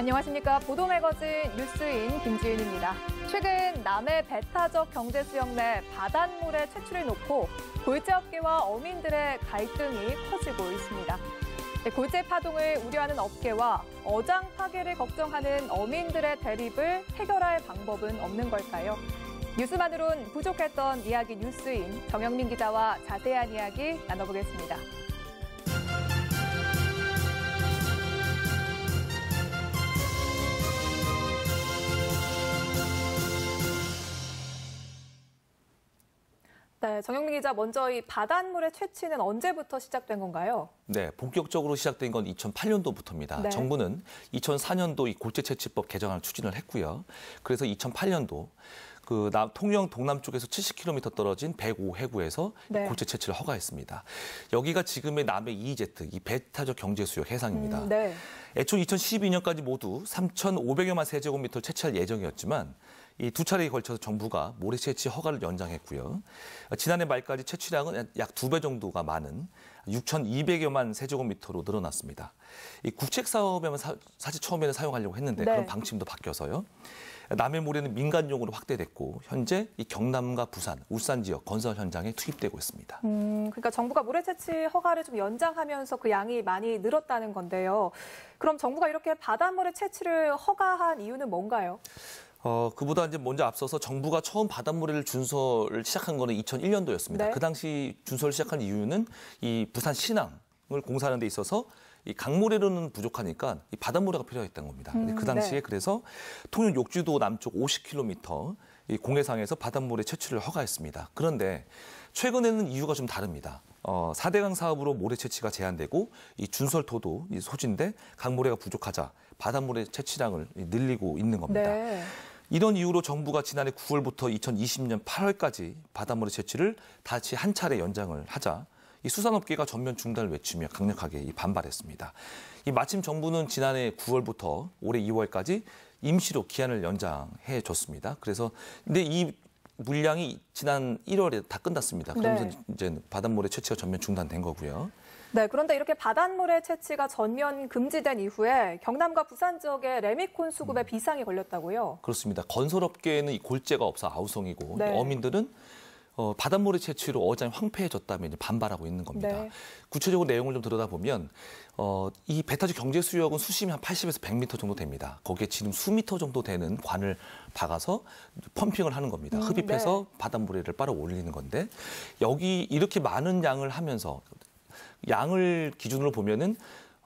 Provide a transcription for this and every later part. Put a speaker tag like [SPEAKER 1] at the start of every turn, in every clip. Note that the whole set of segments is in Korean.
[SPEAKER 1] 안녕하십니까. 보도매거진 뉴스인 김지은입니다. 최근 남해 배타적 경제수역 내 바닷물의 채출을 놓고 골재업계와 어민들의 갈등이 커지고 있습니다. 네, 골재 파동을 우려하는 업계와 어장 파괴를 걱정하는 어민들의 대립을 해결할 방법은 없는 걸까요? 뉴스만으론 부족했던 이야기 뉴스인 정영민 기자와 자세한 이야기 나눠보겠습니다. 네, 정영민 기자 먼저 이 바닷물의 채취는 언제부터 시작된 건가요?
[SPEAKER 2] 네, 본격적으로 시작된 건 2008년도부터입니다. 네. 정부는 2004년도 이 골재 채취법 개정안을 추진을 했고요. 그래서 2008년도 그 남, 통영 동남쪽에서 70km 떨어진 105해구에서 네. 골재 채취를 허가했습니다. 여기가 지금의 남해 EEZ, 이 배타적 경제수역 해상입니다. 음, 네. 애초 2012년까지 모두 3,500여만 세제곱미터를 채취할 예정이었지만 이두 차례에 걸쳐서 정부가 모래 채취 허가를 연장했고요. 지난해 말까지 채취량은 약 두 배 정도가 많은 6,200여만 세제곱미터로 늘어났습니다. 이 국책 사업에만 사, 실 처음에는 사용하려고 했는데 네. 그런 방침도 바뀌어서요. 남해 모래는 민간용으로 확대됐고 현재 이 경남과 부산, 울산 지역 건설 현장에 투입되고 있습니다.
[SPEAKER 1] 음, 그러니까 정부가 모래 채취 허가를 좀 연장하면서 그 양이 많이 늘었다는 건데요. 그럼 정부가 이렇게 바닷물의 채취를 허가한 이유는 뭔가요?
[SPEAKER 2] 어, 그보다 이제 먼저 앞서서 정부가 처음 바닷물을 준설을 시작한 거는 2001년도였습니다. 네. 그 당시 준설을 시작한 이유는 이 부산 신항을 공사하는 데 있어서 이강물에로는 부족하니까 이바닷물래가 필요했던 겁니다. 그 음, 그 당시에 네. 그래서 통영 욕지도 남쪽 50km 이 공해상에서 바닷물의 채취를 허가했습니다. 그런데 최근에는 이유가 좀 다릅니다. 어, 4대강 사업으로 모래 채취가 제한되고 이 준설토도 이소진돼강물래가 부족하자 바닷물의 채취량을 늘리고 있는 겁니다. 네. 이런 이유로 정부가 지난해 9월부터 2020년 8월까지 바닷물의 채취를 다시 한 차례 연장을 하자 이 수산업계가 전면 중단을 외치며 강력하게 반발했습니다. 이 마침 정부는 지난해 9월부터 올해 2월까지 임시로 기한을 연장해 줬습니다. 그래서 근데 이 물량이 지난 1월에 다 끝났습니다. 그러면서 네. 이제 바닷물의 채취가 전면 중단된 거고요.
[SPEAKER 1] 네, 그런데 이렇게 바닷물의 채취가 전면 금지된 이후에 경남과 부산 지역에 레미콘 수급에 음. 비상이 걸렸다고요.
[SPEAKER 2] 그렇습니다. 건설업계에는 이 골재가 없어 아우성이고 네. 어민들은 어, 바닷물의 채취로 어장이 황폐해졌다면 반발하고 있는 겁니다. 네. 구체적으로 내용을 좀 들여다보면 어, 이 배타주 경제 수역은 수심이 한 80에서 100m 정도 됩니다. 거기에 지금 수미터 정도 되는 관을 박아서 펌핑을 하는 겁니다. 음, 흡입해서 음, 네. 바닷물에를 빨아 올리는 건데 여기 이렇게 많은 양을 하면서 양을 기준으로 보면은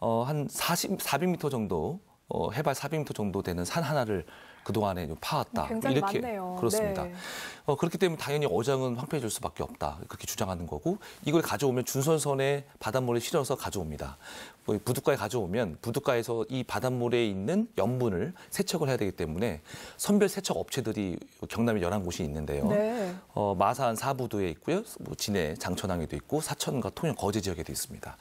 [SPEAKER 2] 어, 한 40, 400m 정도, 어, 해발 400m 정도 되는 산 하나를 그동안에 파왔다. 어, 이렇게 많네요. 그렇습니다. 네. 어, 그렇기 때문에 당연히 어장은 황폐해질 수밖에 없다. 그렇게 주장하는 거고 이걸 가져오면 준선선에 바닷물을 실어서 가져옵니다. 뭐 부둣가에 가져오면 부둣가에서 이 바닷물에 있는 염분을 세척을 해야 되기 때문에 선별 세척 업체들이 경남에 열한 곳이 있는데요. 네. 어, 마산 사부도에 있고요. 뭐 진해 장천항에도 있고 사천과 통영 거제 지역에도 있습니다.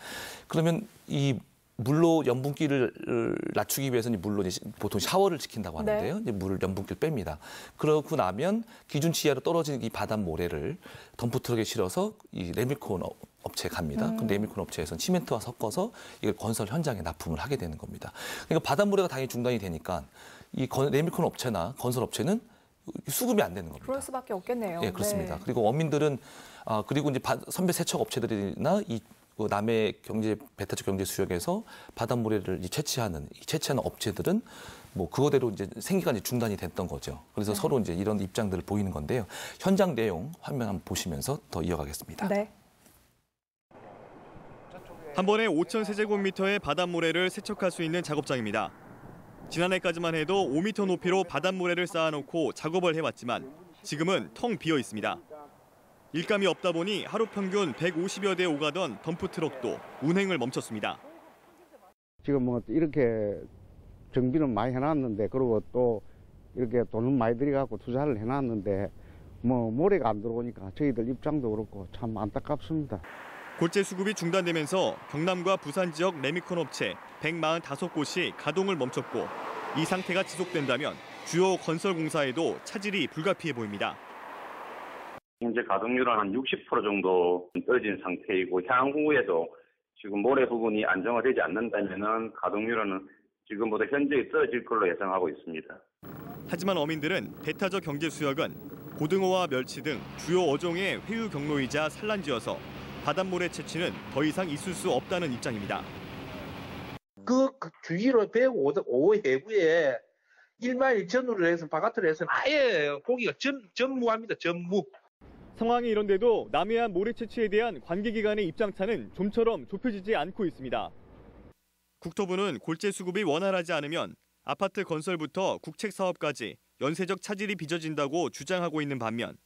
[SPEAKER 2] 그러면 이 물로 염분기를 낮추기 위해서는 물로 보통 샤워를 시킨다고 네. 하는데요. 네. 물을 염분기를 뺍니다. 그러고 나면 기준치 이하로 떨어진 이 바닷모래를 덤프트럭에 실어서 이 레미콘 업체에 갑니다. 음. 그럼 레미콘 업체에서는 시멘트와 섞어서 이걸 건설 현장에 납품을 하게 되는 겁니다. 그러니까 바닷모래가 당연히 중단이 되니까 이 레미콘 업체나 건설 업체는 수급이 안 되는 겁니다.
[SPEAKER 1] 그럴 수밖에 없겠네요. 예, 그렇습니다. 네.
[SPEAKER 2] 그리고 원민들은 아 그리고 이제 선배 세척 업체들이나 이그 남해 경제 배타적 경제 수역에서 바닷물래 채취하는 채취하는 업체들은 뭐 그거대로 이제 생기가 이제 중단이 됐던 거죠. 그래서 네. 서로 이제 이런 입장들을 보이는 건데요. 현장 내용 화면 한번 보시면서 더 이어가겠습니다. 네.
[SPEAKER 3] 한 번에 5천 세제곱미터의 바닷물래 세척할 수 있는 작업장입니다. 지난해까지만 해도 5미터 높이로 바닷물래 쌓아놓고 작업을 해왔지만 지금은 텅 비어 있습니다. 일감이 없다 보니 하루 평균 150여 대 오가던 덤프 트럭도 운행을 멈췄습니다.
[SPEAKER 4] 지금 뭐 이렇게 정비는 많이 해놨는데 그리고 또 이렇게 돈은 많이 들여갖고 투자를 해놨는데 뭐 모래가 안 들어오니까 저희들 입장도 그렇고 참 안타깝습니다.
[SPEAKER 3] 골재 수급이 중단되면서 경남과 부산 지역 레미콘 업체 145곳이 가동을 멈췄고 이 상태가 지속된다면 주요 건설공사에도 차질이 불가피해 보입니다.
[SPEAKER 4] 현재 가동률은 한 60% 정도 떨어진 상태이고 향후에도 지금 모래 부분이 안정화되지 않는다면 가동률은 지금보다 현재 떨어질 걸로 예상하고 있습니다.
[SPEAKER 3] 하지만 어민들은 대타적 경제 수역은 고등어와 멸치 등 주요 어종의 회유 경로이자 산란지여서 바닷물의 채취는 더 이상 있을 수 없다는 입장입니다.
[SPEAKER 5] 그, 주위로 105해구에 1만
[SPEAKER 3] 1천으로 해서 바깥으로 해서 아예 고기가 전, 전무합니다. 전무. 상황이 이런데도 남해안 모래 채취에 대한 관계기관의 입장차는 좀처럼 좁혀지지 않고 있습니다. 국토부는 골재 수급이 원활하지 않으면 아파트 건설부터 국책 사업까지 연쇄적 차질이 빚어진다고 주장하고 있는 반면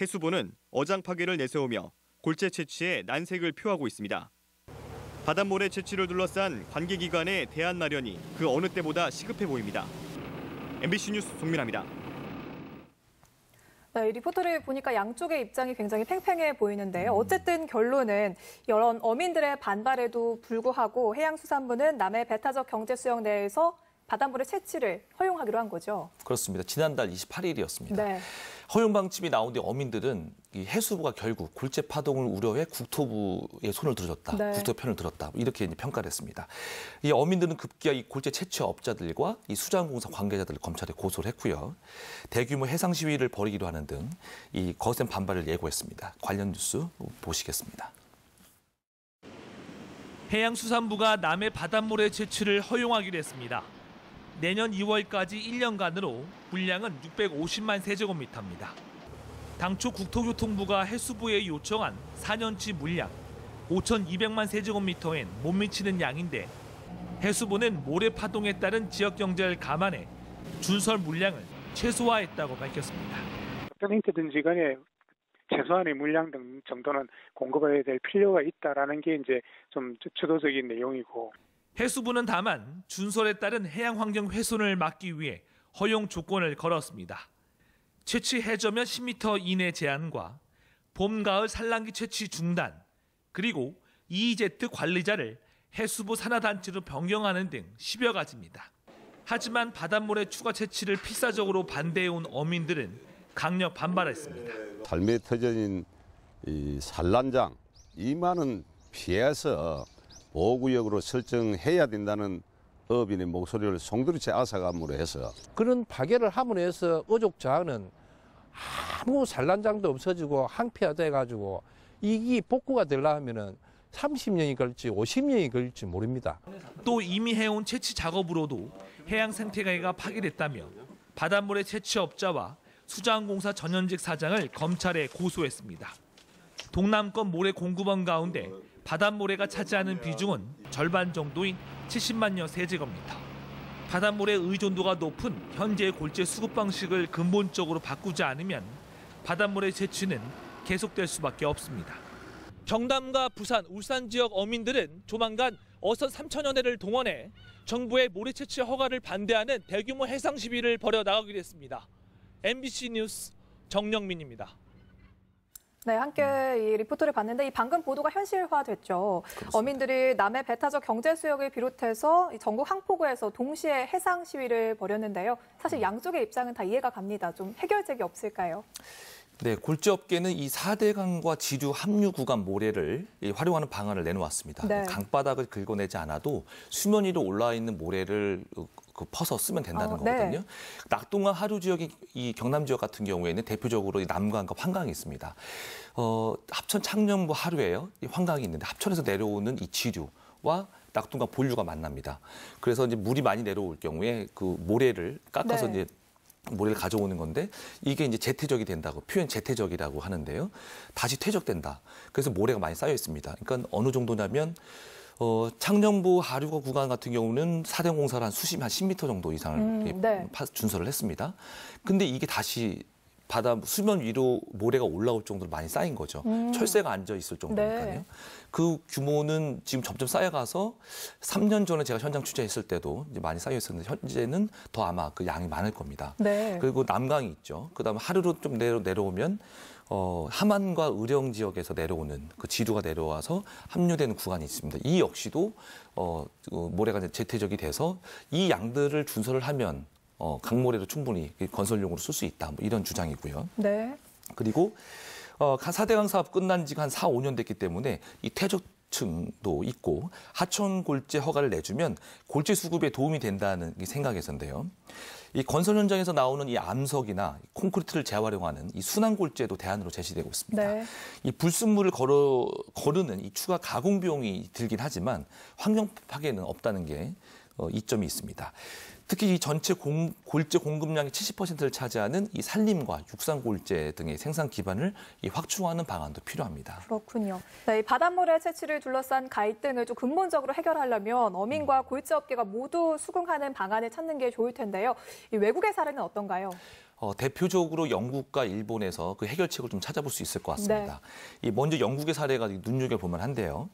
[SPEAKER 3] 해수부는 어장 파괴를 내세우며 골재 채취에 난색을 표하고 있습니다. 바닷모래 채취를 둘러싼 관계기관의 대안 마련이 그 어느 때보다 시급해 보입니다. MBC 뉴스 송민아입니다.
[SPEAKER 1] 네, 리포트를 보니까 양쪽의 입장이 굉장히 팽팽해 보이는데요. 음. 어쨌든 결론은 여러 어민들의 반발에도 불구하고 해양수산부는 남해 배타적 경제 수역 내에서 바닷물의 채취를 허용하기로 한 거죠.
[SPEAKER 2] 그렇습니다. 지난달 28일이었습니다. 네. 허용 방침이 나온 뒤 어민들은 이 해수부가 결국 골재 파동을 우려해 국토부의 손을 들어줬다, 네. 국토 편을 들었다 뭐 이렇게 평가를 했습니다. 이 어민들은 급기야 이 골재 채취업자들과 이 수자원공사 관계자들을 검찰에 고소를 했고요. 대규모 해상 시위를 벌이기로 하는 등 이 거센 반발을 예고했습니다. 관련 뉴스 보시겠습니다. 해양수산부가 남해 바닷물의 채취를 허용하기로 했습니다. 내년 2월까지 1년간으로 물량은 650만 세제곱미터입니다. 당초 국토교통부가 해수부에 요청한 4년치 물량 5,200만 세제곱미터엔 못 미치는 양인데 해수부는 모래 파동에 따른 지역 경제를 감안해 준설 물량을 최소화했다고 밝혔습니다.
[SPEAKER 3] 퍼센트든지 간에 최소한의 물량 등 정도는 공급해야 될 필요가 있다라는 게 이제 좀 주도적인 내용이고
[SPEAKER 2] 해수부는 다만 준설에 따른 해양 환경 훼손을 막기 위해 허용 조건을 걸었습니다. 채취 해저면 10m 이내 제한과 봄, 가을 산란기 채취 중단, 그리고 이이제트 관리자를 해수부 산하단체로 변경하는 등 10여 가지입니다. 하지만 바닷물의 추가 채취를 필사적으로 반대해온 어민들은 강력 반발했습니다.
[SPEAKER 4] 달미 터전인 산란장 이만은 피해서 보호구역으로 설정해야 된다는 어업인의 목소리를 송두리째 앗아감으로 해서
[SPEAKER 2] 그런 파괴를 함으로 해서 어족 자아는 아무 산란장도 없어지고 항폐화돼 가지고 이게 복구가 되려면은 30년이 걸릴지 50년이 걸릴지 모릅니다. 또 이미 해온 채취 작업으로도 해양 생태계가 파괴됐다며 바닷물의 채취업자와 수자원공사 전현직 사장을 검찰에 고소했습니다. 동남권 모래 공급원 가운데 바닷모래가 차지하는 비중은 절반 정도인 70만여 세제곱미터. 바닷물의 의존도가 높은 현재의 골재 수급 방식을 근본적으로 바꾸지 않으면 바닷물의 채취는 계속될 수밖에 없습니다. 경남과 부산, 울산 지역 어민들은 조만간 어선 3천여 대를 동원해 정부의 모래 채취 허가를 반대하는 대규모 해상 시위를 벌여 나가기로 했습니다. MBC 뉴스 정영민입니다.
[SPEAKER 1] 네, 함께 음. 이 리포트를 봤는데 이 방금 보도가 현실화됐죠. 그렇습니다. 어민들이 남해 배타적 경제 수역을 비롯해서 전국 항포구에서 동시에 해상 시위를 벌였는데요. 사실 음. 양쪽의 입장은 다 이해가 갑니다. 좀 해결책이 없을까요?
[SPEAKER 2] 네, 골지업계는 이 4대강과 지류 합류 구간 모래를 활용하는 방안을 내놓았습니다. 네. 강바닥을 긁어내지 않아도 수면 위로 올라 와 있는 모래를 그 퍼서 쓰면 된다는 어, 거거든요. 네. 낙동강 하류 지역이이 경남 지역 같은 경우에는 대표적으로 남강과 환강이 있습니다. 어, 합천 창녕부 하류에요. 이 환강이 있는데 합천에서 내려오는 이 지류와 낙동강 본류가 만납니다. 그래서 이제 물이 많이 내려올 경우에 그 모래를 깎아서 네. 이제 모래를 가져오는 건데 이게 이제 재퇴적이 된다고 표현 재퇴적이라고 하는데요. 다시 퇴적된다. 그래서 모래가 많이 쌓여 있습니다. 그러니까 어느 정도냐면 어, 창녕부 하류가 구간 같은 경우는 사대 공사를 한 수심 한 10m 정도 이상을 음, 네. 준설을 했습니다. 근데 이게 다시 바다 수면 위로 모래가 올라올 정도로 많이 쌓인 거죠. 음. 철새가 앉아 있을 정도니까요. 네. 그 규모는 지금 점점 쌓여가서 3년 전에 제가 현장 취재했을 때도 이제 많이 쌓여 있었는데 현재는 더 아마 그 양이 많을 겁니다. 네. 그리고 남강이 있죠. 그다음에 하루로 좀 내려 내려오면 어, 함안과 의령 지역에서 내려오는 그 지류가 내려와서 합류되는 구간이 있습니다. 이 역시도 어, 그 모래가 재퇴적이 돼서 이 양들을 준설을 하면 어, 강모래로 충분히 그 건설용으로 쓸 수 있다. 뭐 이런 주장이고요. 네. 그리고 어, 사대강 사업 끝난 지가 한 4, 5년 됐기 때문에 이 퇴적 층도 있고 하천 골재 허가를 내주면 골재 수급에 도움이 된다는 생각에서인데요. 이 건설 현장에서 나오는 이 암석이나 콘크리트를 재활용하는 이 순환골재도 대안으로 제시되고 있습니다. 네. 이 불순물을 걸어, 거르는 이 추가 가공 비용이 들긴 하지만 환경 파괴는 없다는 게 어, 이점이 있습니다. 특히 이 전체 공, 골재 공급량의 70%를 차지하는 이 산림과 육상 골재 등의 생산 기반을 이 확충하는 방안도 필요합니다. 그렇군요.
[SPEAKER 1] 네, 바닷물의 채취를 둘러싼 가입 등을 좀 근본적으로 해결하려면 어민과 음. 골재 업계가 모두 수긍하는 방안을 찾는 게 좋을 텐데요. 이 외국의 사례는 어떤가요?
[SPEAKER 2] 어, 대표적으로 영국과 일본에서 그 해결책을 좀 찾아볼 수 있을 것 같습니다. 네. 이 먼저 영국의 사례가 눈여겨보면 한데요.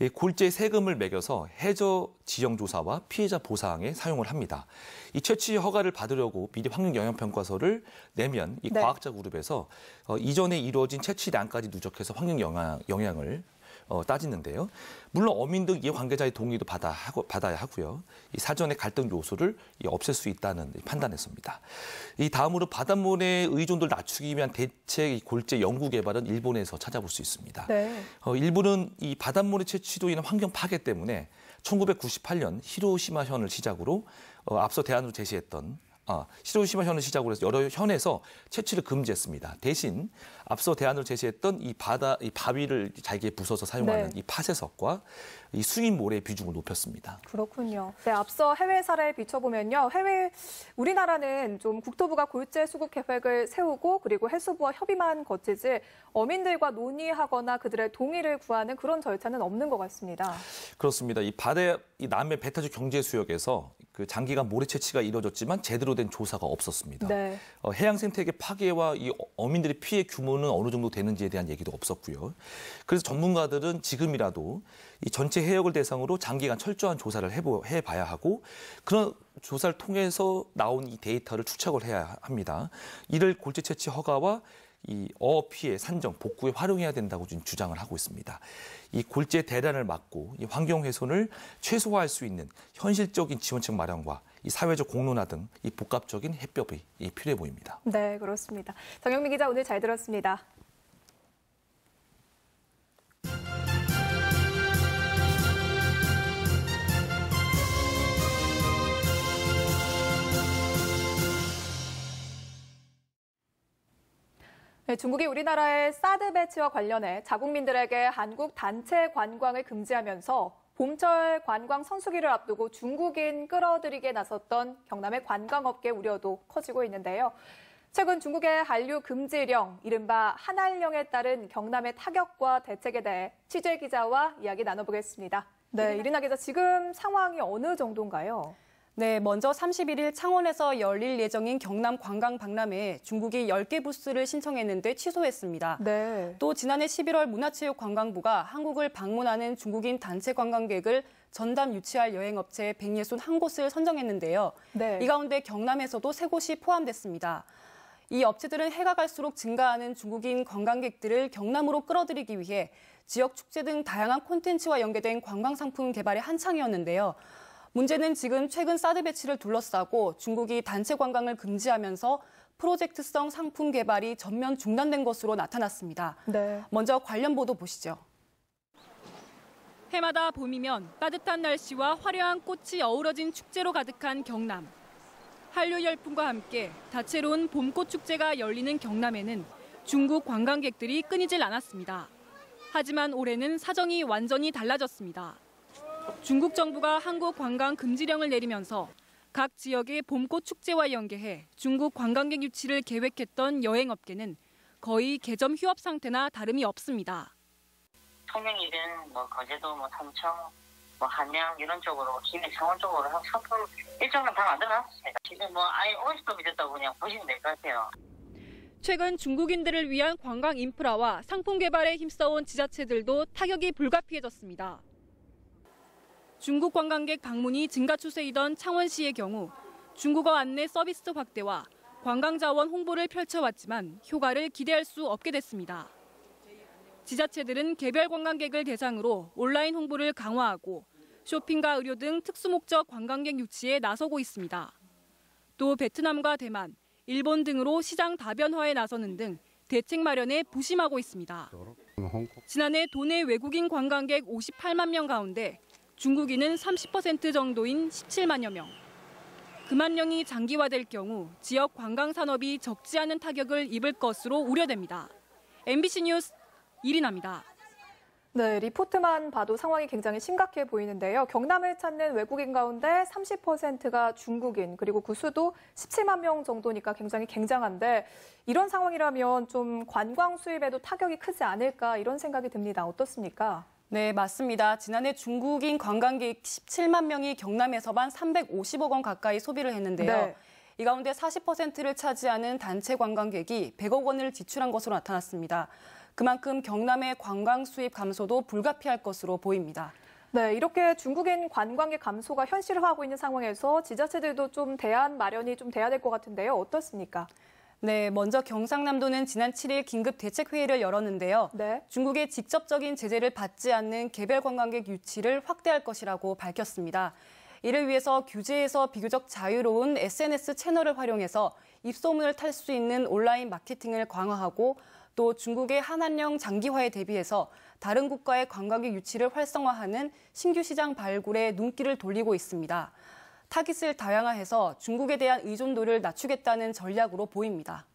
[SPEAKER 2] 이 골재 세금을 매겨서 해저 지형 조사와 피해자 보상에 사용을 합니다. 이 채취 허가를 받으려고 미리 환경 영향 평가서를 내면 이 네. 과학자 그룹에서 어, 이전에 이루어진 채취량까지 누적해서 환경 영향을 어, 따지는데요. 물론 어민 등 이 관계자의 동의도 받아 하고, 받아야 하고요. 이사전에 갈등 요소를 이 없앨 수 있다는 판단했습니다. 이 다음으로 바닷물의 의존도를 낮추기 위한 대책 이 골재 연구 개발은 일본에서 찾아볼 수 있습니다. 네. 어, 일본은 이 바닷물의 채취도 인한 환경 파괴 때문에 1998년 히로시마현을 시작으로 어, 앞서 대안으로 제시했던 아, 히로시마 현을 시작으로 해서 여러 현에서 채취를 금지했습니다. 대신 앞서 대안으로 제시했던 이 바다 이 바위를 잘게 부숴서 사용하는 네. 이 파쇄석과 이 수인 모래의 비중을 높였습니다.
[SPEAKER 1] 그렇군요. 네, 앞서 해외 사례에 비춰보면요. 해외 우리나라는 좀 국토부가 골재 수급 계획을 세우고 그리고 해수부와 협의만 거치지 어민들과 논의하거나 그들의 동의를 구하는 그런 절차는 없는 것 같습니다.
[SPEAKER 2] 그렇습니다. 이 바다 이 남해 베타주 경제 수역에서 그 장기간 모래 채취가 이뤄졌지만 제대로 된 조사가 없었습니다. 네. 어, 해양 생태계 파괴와 이 어민들의 피해 규모 비용은 어느 정도 되는지에 대한 얘기도 없었고요. 그래서 전문가들은 지금이라도 이 전체 해역을 대상으로 장기간 철저한 조사를 해보, 해봐야 하고 그런 조사를 통해서 나온 이 데이터를 추척을 해야 합니다. 이를 골재 채취 허가와 이 어업 피해 산정 복구에 활용해야 된다고 지금 주장을 하고 있습니다. 이 골재 대란을 막고 이 환경 훼손을 최소화할 수 있는 현실적인 지원책 마련과 이 사회적 공론화 등 이 복합적인 해법이 필요해 보입니다.
[SPEAKER 1] 네, 그렇습니다. 정영민 기자 오늘 잘 들었습니다. 네, 중국이 우리나라의 사드 배치와 관련해 자국민들에게 한국 단체 관광을 금지하면서 봄철 관광 성수기를 앞두고 중국인 끌어들이게 나섰던 경남의 관광업계 우려도 커지고 있는데요. 최근 중국의 한류 금지령, 이른바 한한령에 따른 경남의 타격과 대책에 대해 취재 기자와 이야기 나눠보겠습니다. 네, 이리나 기자, 지금 상황이 어느 정도인가요?
[SPEAKER 5] 네, 먼저 31일 창원에서 열릴 예정인 경남 관광 박람회에 중국이 10개 부스를 신청했는데 취소했습니다. 네. 또 지난해 11월 문화체육관광부가 한국을 방문하는 중국인 단체 관광객을 전담 유치할 여행업체 1순한 곳을 선정했는데요. 네. 이 가운데 경남에서도 3곳이 포함됐습니다. 이 업체들은 해가 갈수록 증가하는 중국인 관광객들을 경남으로 끌어들이기 위해 지역 축제 등 다양한 콘텐츠와 연계된 관광 상품 개발에 한창이었는데요. 문제는 지금 최근 사드 배치를 둘러싸고 중국이 단체 관광을 금지하면서 프로젝트성 상품 개발이 전면 중단된 것으로 나타났습니다. 네. 먼저 관련 보도 보시죠. 해마다 봄이면 따뜻한 날씨와 화려한 꽃이 어우러진 축제로 가득한 경남. 한류 열풍과 함께 다채로운 봄꽃 축제가 열리는 경남에는 중국 관광객들이 끊이질 않았습니다. 하지만 올해는 사정이 완전히 달라졌습니다. 중국 정부가 한국 관광 금지령을 내리면서 각 지역의 봄꽃 축제와 연계해 중국 관광객 유치를 계획했던 여행업계는 거의 개점 휴업 상태나 다름이 없습니다.
[SPEAKER 4] 통영일은 뭐 거제도, 뭐 삼청, 뭐 한양 이런 쪽으로 김해 창원 쪽으로 상품 일정은 다 만들어놨습니다. 지금 뭐 아예 오십도 미쳤다고 그냥 보시면 될것 같아요.
[SPEAKER 5] 최근 중국인들을 위한 관광 인프라와 상품 개발에 힘써온 지자체들도 타격이 불가피해졌습니다. 중국 관광객 방문이 증가 추세이던 창원시의 경우 중국어 안내 서비스 확대와 관광 자원 홍보를 펼쳐왔지만 효과를 기대할 수 없게 됐습니다. 지자체들은 개별 관광객을 대상으로 온라인 홍보를 강화하고 쇼핑과 의료 등 특수 목적 관광객 유치에 나서고 있습니다. 또 베트남과 대만, 일본 등으로 시장 다변화에 나서는 등 대책 마련에 부심하고 있습니다. 지난해 도내 외국인 관광객 58만 명 가운데 중국인은 30% 정도인 17만여 명. 금만명이 장기화될 경우 지역 관광 산업이 적지 않은 타격을 입을 것으로 우려됩니다. MBC 뉴스 이리나입니다.
[SPEAKER 1] 네, 리포트만 봐도 상황이 굉장히 심각해 보이는데요. 경남을 찾는 외국인 가운데 30%가 중국인, 그리고 그 수도 17만 명 정도니까 굉장히 굉장한데 이런 상황이라면 좀 관광 수입에도 타격이 크지 않을까 이런 생각이 듭니다. 어떻습니까?
[SPEAKER 5] 네, 맞습니다. 지난해 중국인 관광객 17만 명이 경남에서만 350억 원 가까이 소비를 했는데요. 네. 이 가운데 40%를 차지하는 단체 관광객이 100억 원을 지출한 것으로 나타났습니다. 그만큼 경남의 관광 수입 감소도 불가피할 것으로 보입니다. 네, 이렇게 중국인
[SPEAKER 1] 관광객 감소가 현실화하고 있는 상황에서 지자체들도 좀 대안 마련이 좀 돼야 될 것 같은데요.
[SPEAKER 5] 어떻습니까? 네, 먼저 경상남도는 지난 7일 긴급 대책 회의를 열었는데요. 네. 중국의 직접적인 제재를 받지 않는 개별 관광객 유치를 확대할 것이라고 밝혔습니다. 이를 위해서 규제에서 비교적 자유로운 SNS 채널을 활용해서 입소문을 탈 수 있는 온라인 마케팅을 강화하고 또 중국의 한한령 장기화에 대비해서 다른 국가의 관광객 유치를 활성화하는 신규 시장 발굴에 눈길을 돌리고 있습니다. 타깃을 다양화해서 중국에 대한 의존도를 낮추겠다는 전략으로 보입니다.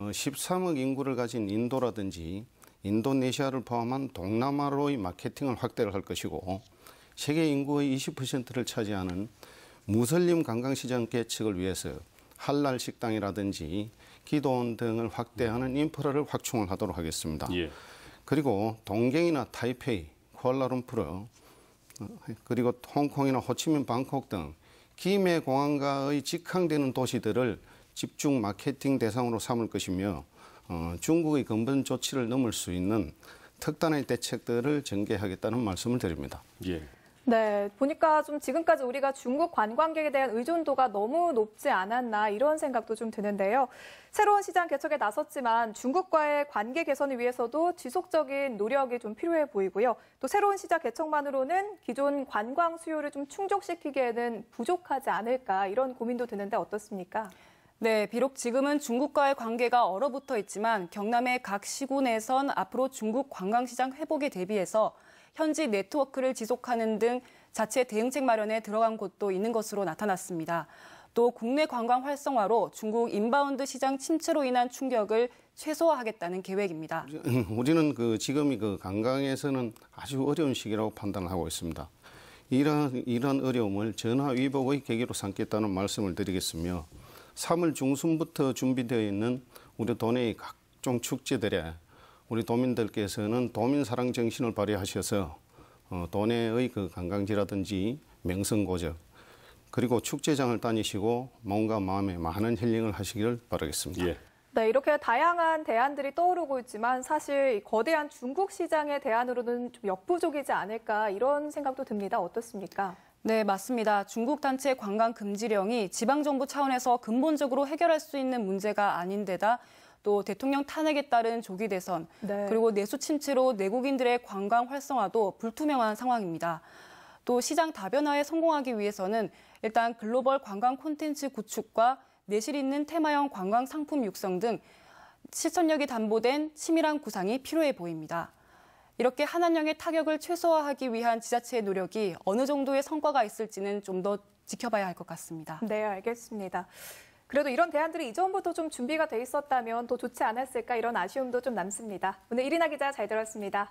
[SPEAKER 4] 13억 어, 인구를 가진 인도라든지 인도네시아를 포함한 동남아로의 마케팅을 확대를 할 것이고 세계 인구의 20%를 차지하는 무슬림 관광시장 개척을 위해서 할랄 식당이라든지 기도원 등을 확대하는 인프라를 확충을 하도록 하겠습니다. 예. 그리고 동경이나 타이페이, 쿠알라룸푸르, 어, 그리고 홍콩이나 호치민, 방콕 등 김해 공항가의 직항되는 도시들을 집중 마케팅 대상으로 삼을 것이며 어, 중국의 근본 조치를 넘을 수 있는 특단의 대책들을 전개하겠다는 말씀을 드립니다. 예.
[SPEAKER 1] 네, 보니까 좀 지금까지 우리가 중국 관광객에 대한 의존도가 너무 높지 않았나 이런 생각도 좀 드는데요. 새로운 시장 개척에 나섰지만 중국과의 관계 개선을 위해서도 지속적인 노력이 좀 필요해 보이고요. 또 새로운 시장 개척만으로는 기존 관광 수요를 좀 충족시키기에는 부족하지 않을까 이런 고민도 드는데 어떻습니까?
[SPEAKER 5] 네, 비록 지금은 중국과의 관계가 얼어붙어 있지만 경남의 각 시군에선 앞으로 중국 관광시장 회복에 대비해서 현지 네트워크를 지속하는 등 자체 대응책 마련에 들어간 곳도 있는 것으로 나타났습니다. 또 국내 관광 활성화로 중국 인바운드 시장 침체로 인한 충격을 최소화하겠다는 계획입니다.
[SPEAKER 4] 우리는 그 지금 그 관광에서는 아주 어려운 시기라고 판단하고 있습니다. 이런 이런 어려움을 전화위복의 계기로 삼겠다는 말씀을 드리겠으며 3월 중순부터 준비되어 있는 우리 도내의 각종 축제들에 우리 도민들께서는 도민 사랑 정신을 발휘하셔서 어, 도내의 그 관광지라든지 명성 고적 그리고 축제장을 다니시고 몸과 마음에 많은 힐링을 하시기를 바라겠습니다. 예.
[SPEAKER 1] 네, 이렇게 다양한 대안들이 떠오르고 있지만 사실 거대한 중국 시장의 대안으로는 좀 역부족이지 않을까 이런 생각도 듭니다. 어떻습니까?
[SPEAKER 5] 네, 맞습니다. 중국 단체 관광 금지령이 지방정부 차원에서 근본적으로 해결할 수 있는 문제가 아닌데다 또 대통령 탄핵에 따른 조기 대선, 네. 그리고 내수 침체로 내국인들의 관광 활성화도 불투명한 상황입니다. 또 시장 다변화에 성공하기 위해서는 일단 글로벌 관광 콘텐츠 구축과 내실 있는 테마형 관광 상품 육성 등 실천력이 담보된 치밀한 구상이 필요해 보입니다. 이렇게 한한령의 타격을 최소화하기 위한 지자체의 노력이 어느 정도의 성과가 있을지는 좀 더 지켜봐야 할 것 같습니다. 네, 알겠습니다. 그래도 이런 대안들이
[SPEAKER 1] 이전부터 좀 준비가 돼 있었다면 더 좋지 않았을까 이런 아쉬움도 좀 남습니다. 오늘 이리나 기자 잘 들었습니다.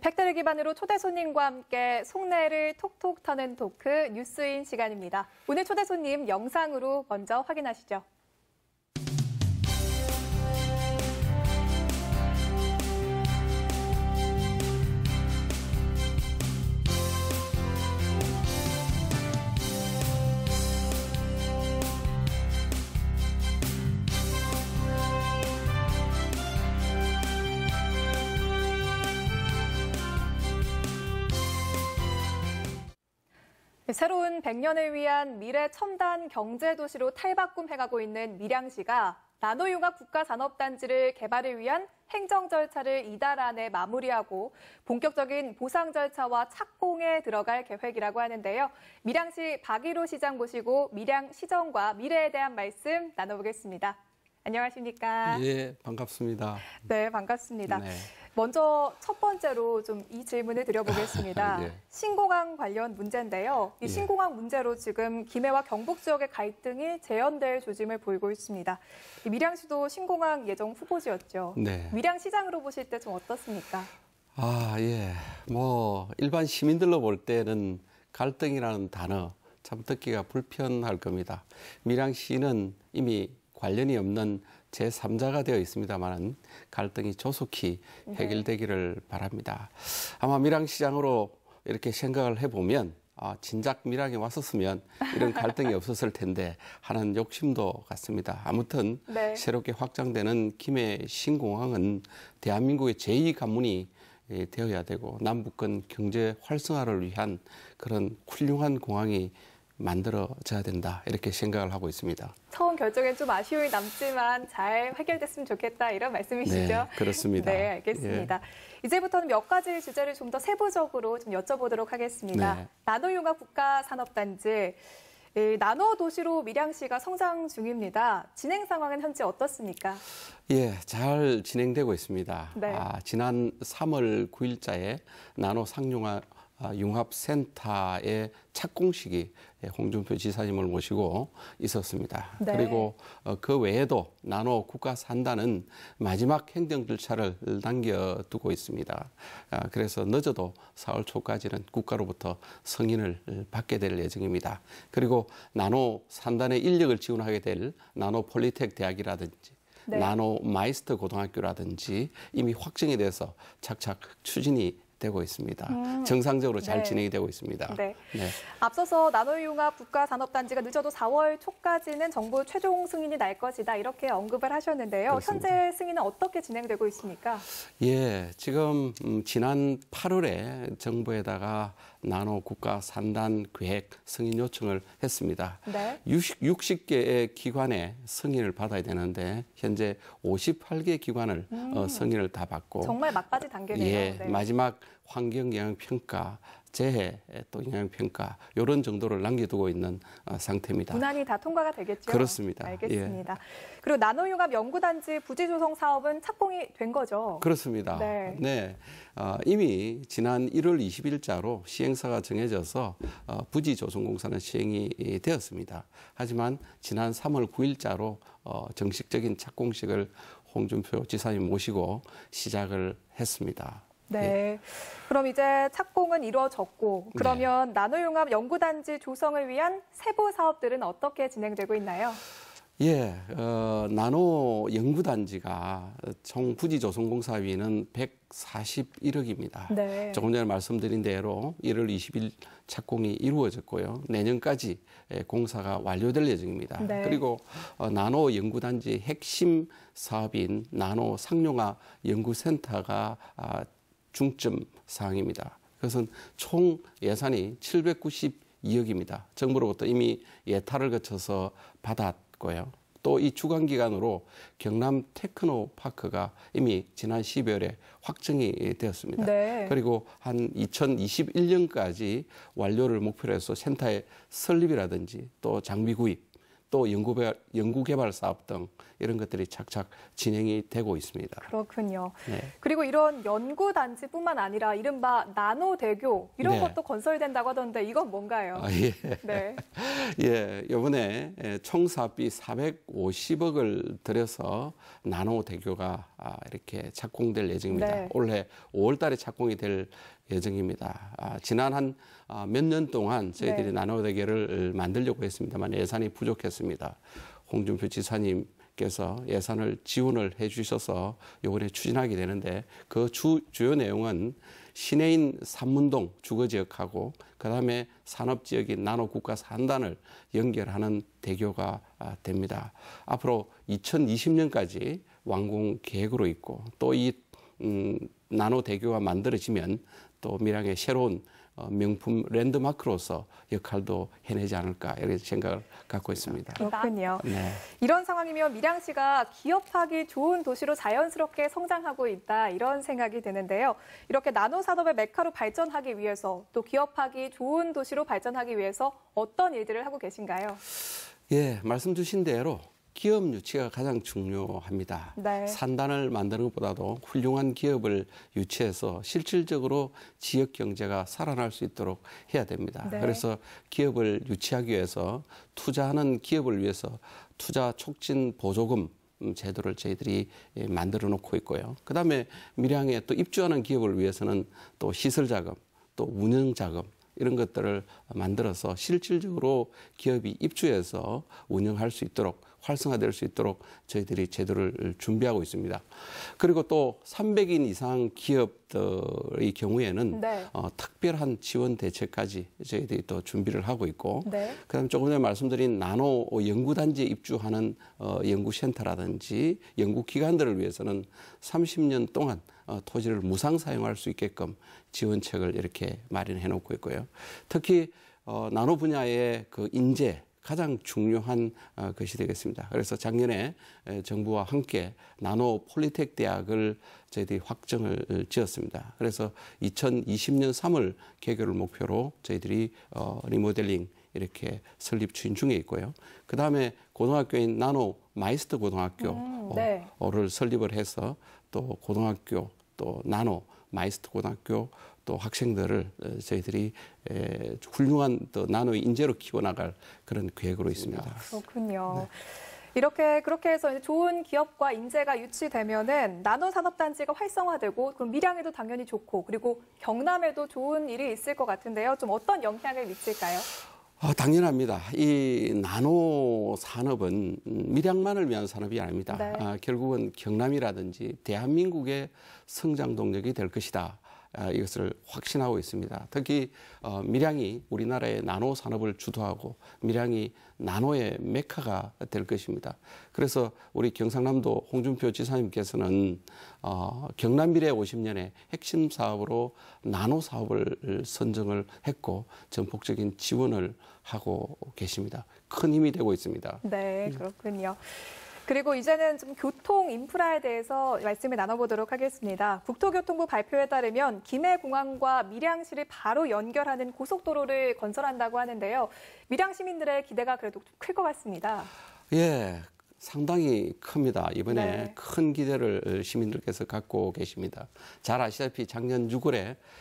[SPEAKER 1] 팩트를 기반으로 초대 손님과 함께 속내를 톡톡 터는 토크 뉴스인 시간입니다. 오늘 초대 손님 영상으로 먼저 확인하시죠. 새로운 100년을 위한 미래 첨단 경제 도시로 탈바꿈해가고 있는 밀양시가 나노융합 국가산업단지를 개발을 위한 행정 절차를 이달 안에 마무리하고 본격적인 보상 절차와 착공에 들어갈 계획이라고 하는데요. 밀양시 박일호 시장 모시고 밀양 시정과 미래에 대한 말씀 나눠보겠습니다. 안녕하십니까?
[SPEAKER 6] 예, 반갑습니다.
[SPEAKER 1] 네, 반갑습니다. 네. 먼저 첫 번째로 좀 이 질문을 드려보겠습니다. 예. 신공항 관련 문제인데요. 이 예. 신공항 문제로 지금 김해와 경북 지역의 갈등이 재현될 조짐을 보이고 있습니다. 밀양시도 신공항 예정 후보지였죠. 네. 밀양 시장으로 보실 때 좀 어떻습니까?
[SPEAKER 6] 아, 예. 뭐 일반 시민들로 볼 때는 갈등이라는 단어 참 듣기가 불편할 겁니다. 밀양시는 이미 관련이 없는 제3자가 되어 있습니다만은 갈등이 조속히 네. 해결되기를 네. 바랍니다. 아마 밀양시장으로 이렇게 생각을 해보면 아, 진작 밀양에 왔었으면 이런 갈등이 없었을 텐데 하는 욕심도 같습니다. 아무튼 네. 새롭게 확장되는 김해 신공항은 대한민국의 제2 관문이 예, 되어야 되고 남북권 경제 활성화를 위한 그런 훌륭한 공항이 만들어져야 된다 이렇게 생각을 하고 있습니다.
[SPEAKER 1] 처음 결정에 좀 아쉬움이 남지만 잘 해결됐으면 좋겠다 이런 말씀이시죠? 네,
[SPEAKER 6] 그렇습니다. 네, 알겠습니다.
[SPEAKER 1] 예. 이제부터는 몇 가지 주제를 좀 더 세부적으로 좀 여쭤보도록 하겠습니다. 네. 나노융합 국가 산업단지 예, 나노 도시로 밀양시가 성장 중입니다. 진행 상황은 현재 어떻습니까?
[SPEAKER 6] 예, 잘 진행되고 있습니다. 네. 아, 지난 3월 9일자에 나노 상용화 아, 융합센터의 착공식이 예, 홍준표 지사님을 모시고 있었습니다. 네. 그리고 어, 그 외에도 나노 국가 산다는 마지막 행정 절차를 남겨두고 있습니다. 아, 그래서 늦어도 4월 초까지는 국가로부터 승인을 받게 될 예정입니다. 그리고 나노 산단의 인력을 지원하게 될 나노 폴리텍 대학이라든지 네. 나노 마이스터 고등학교라든지 이미 확정이 돼서 착착 추진이 되고 있습니다. 음. 정상적으로 잘 네. 진행이 되고 있습니다. 네. 네.
[SPEAKER 1] 앞서서 나노융합 국가산업단지가 늦어도 4월 초까지는 정부 최종 승인이 날 것이다 이렇게 언급을 하셨는데요. 그렇습니다. 현재 승인은 어떻게 진행되고 있습니까?
[SPEAKER 6] 예, 지금 음, 지난 8월에 정부에다가 나노 국가 산단 계획 승인 요청을 했습니다. 네. 60, 개의 기관의 승인을 받아야 되는데 현재 58개 기관을 어, 음. 어, 승인을 다 받고 정말
[SPEAKER 1] 막바지 단계네요. 예, 네. 마지막
[SPEAKER 6] 환경영향 평가 재해 또 영향평가 이런 정도를 남겨두고 있는 어, 상태입니다.
[SPEAKER 1] 무난히 다 통과가 되겠죠. 그렇습니다. 알겠습니다. 예. 그리고 나노융합 연구단지 부지 조성 사업은 착공이 된 거죠.
[SPEAKER 6] 그렇습니다. 네. 네. 어, 이미 지난 1월 20일자로 시행사가 정해져서 어, 부지 조성 공사는 시행이 되었습니다. 하지만 지난 3월 9일자로 어, 정식적인 착공식을 홍준표 지사님 모시고 시작을 했습니다.
[SPEAKER 1] 네. 네. 그럼 이제 착공은 이루어졌고 네. 그러면 네. 나노융합 연구단지 조성을 위한 세부 사업들은 어떻게 진행되고 있나요?
[SPEAKER 6] 예, 어, 나노 연구단지가 총 부지 조성공사비는 141억입니다.
[SPEAKER 1] 네.
[SPEAKER 7] 조금
[SPEAKER 6] 전에 말씀드린 대로 1월 20일 착공이 이루어졌고요. 내년까지 예, 공사가 완료될 예정입니다. 네. 그리고 어, 나노 연구단지 핵심 사업인 나노 상용화 연구센터가 아, 중점 사항입니다. 그것은 총 예산이 792억입니다. 정부로부터 이미 예타를 거쳐서 받았고요. 또 이 주간 기간으로 경남 테크노파크가 이미 지난 12월에 확정이 되었습니다. 네. 그리고 한 2021년까지 완료를 목표로 해서 센터의 설립이라든지 또 장비 구입 또 연구개발, 연구개발 사업 등 이런 것들이 착착 진행이 되고 있습니다.
[SPEAKER 1] 그렇군요. 네. 그리고 이런 연구 단지뿐만 아니라 이른바 나노 대교 이런 네. 것도 건설된다고 하던데 이건 뭔가요? 아, 예. 네.
[SPEAKER 6] 예, 이번에 예, 총사비 450억을 들여서 나노 대교가 아, 이렇게 착공될 예정입니다. 네. 올해 5월달에 착공이 될 예정입니다. 아, 지난 한 몇년 아, 동안 저희들이 네. 나노 대결을 만들려고 했습니다만 예산이 부족했습니다. 홍준표 지사님께서 예산을 지원을 해 주셔서 요번에 추진하게 되는데 그 주, 주요 내용은 시내인 산문동 주거 지역하고 그다음에 산업 지역인 나노 국가 산단을 연결하는 대교가 아, 됩니다. 앞으로 2020년까지 완공 계획으로 있고 또이 음, 나노 대교가 만들어지면 또 밀양의 새로운 어, 명품 랜드마크로서 역할도 해내지 않을까 이런 생각을 갖고 있습니다.
[SPEAKER 1] 그렇군요. 네. 이런 상황이면 밀양 시가 기업하기 좋은 도시로 자연스럽게 성장하고 있다 이런 생각이 드는데요. 이렇게 나노 산업의 메카로 발전하기 위해서 또 기업하기 좋은 도시로 발전하기 위해서 어떤 일들을 하고 계신가요?
[SPEAKER 6] 예, 말씀 주신 대로 기업 유치가 가장 중요합니다. 네. 산단을 만드는 것보다도 훌륭한 기업을 유치해서 실질적으로 지역 경제가 살아날 수 있도록 해야 됩니다. 네. 그래서 기업을 유치하기 위해서 투자하는 기업을 위해서 투자 촉진 보조금 음, 제도를 저희들이 예, 만들어 놓고 있고요. 그다음에 밀양에 또 입주하는 기업을 위해서는 또 시설 자금, 또 운영 자금 이런 것들을 만들어서 실질적으로 기업이 입주해서 운영할 수 있도록 활성화될 수 있도록 저희들이 제도를 준비하고 있습니다. 그리고 또 300인 이상 기업들의 경우에는 네. 어, 특별한 지원 대책까지 저희들이 또 준비를 하고 있고 네. 그다음 조금 전에 말씀드린 나노 연구단지에 입주하는 어, 연구센터라든지 연구기관들을 위해서는 30년 동안 어, 토지를 무상 사용할 수 있게끔 지원책을 이렇게 마련해 놓고 있고요. 특히 어, 나노 분야의 그 인재 가장 중요한 어, 것이 되겠습니다. 그래서 작년에 정부와 함께 나노 폴리텍 대학을 저희들이 확정을 어, 지었습니다. 그래서 2020년 3월 개교를 목표로 저희들이 어, 리모델링 이렇게 설립 추진 중에 있고요. 그 다음에 고등학교인 나노 마이스터 고등학교를 음, 네. 설립을 해서 또 고등학교 또 나노 마이스트 고등학교 또 학생들을 어, 저희들이 훌륭한 또나노 인재로 키워나갈 그런 계획으로 있습니다.
[SPEAKER 1] 그렇군요. 네. 이렇게 그렇게 해서 좋은 기업과 인재가 유치되면은 나노 산업단지가 활성화되고 그럼 밀양에도 당연히 좋고 그리고 경남에도 좋은 일이 있을 것 같은데요. 좀 어떤 영향을 미칠까요?
[SPEAKER 6] 어, 당연합니다. 이 나노 산업은 밀양만을 위한 산업이 아닙니다. 네. 아, 결국은 경남이라든지 대한민국의 성장 동력이 될 것이다. 아, 이것을 확신하고 있습니다. 특히 어, 밀양이 우리나라의 나노 산업을 주도하고 밀양이 나노의 메카가 될 것입니다. 그래서 우리 경상남도 홍준표 지사님께서는 어, 경남 미래 50년의 핵심 사업으로 나노 사업을 선정을 했고 전폭적인 지원을 하고 계십니다. 큰 힘이 되고 있습니다.
[SPEAKER 1] 네, 그렇군요. 그리고 이제는 좀 교통 인프라에 대해서 말씀을 나눠보도록 하겠습니다. 국토교통부 발표에 따르면 김해공항과 밀양시를 바로 연결하는 고속도로를 건설한다고 하는데요. 밀양 시민들의 기대가 그래도 좀 클 것 같습니다.
[SPEAKER 6] 예, 상당히 큽니다. 이번에 네. 큰 기대를 시민들께서 갖고 계십니다. 잘 아시다시피 작년 6월에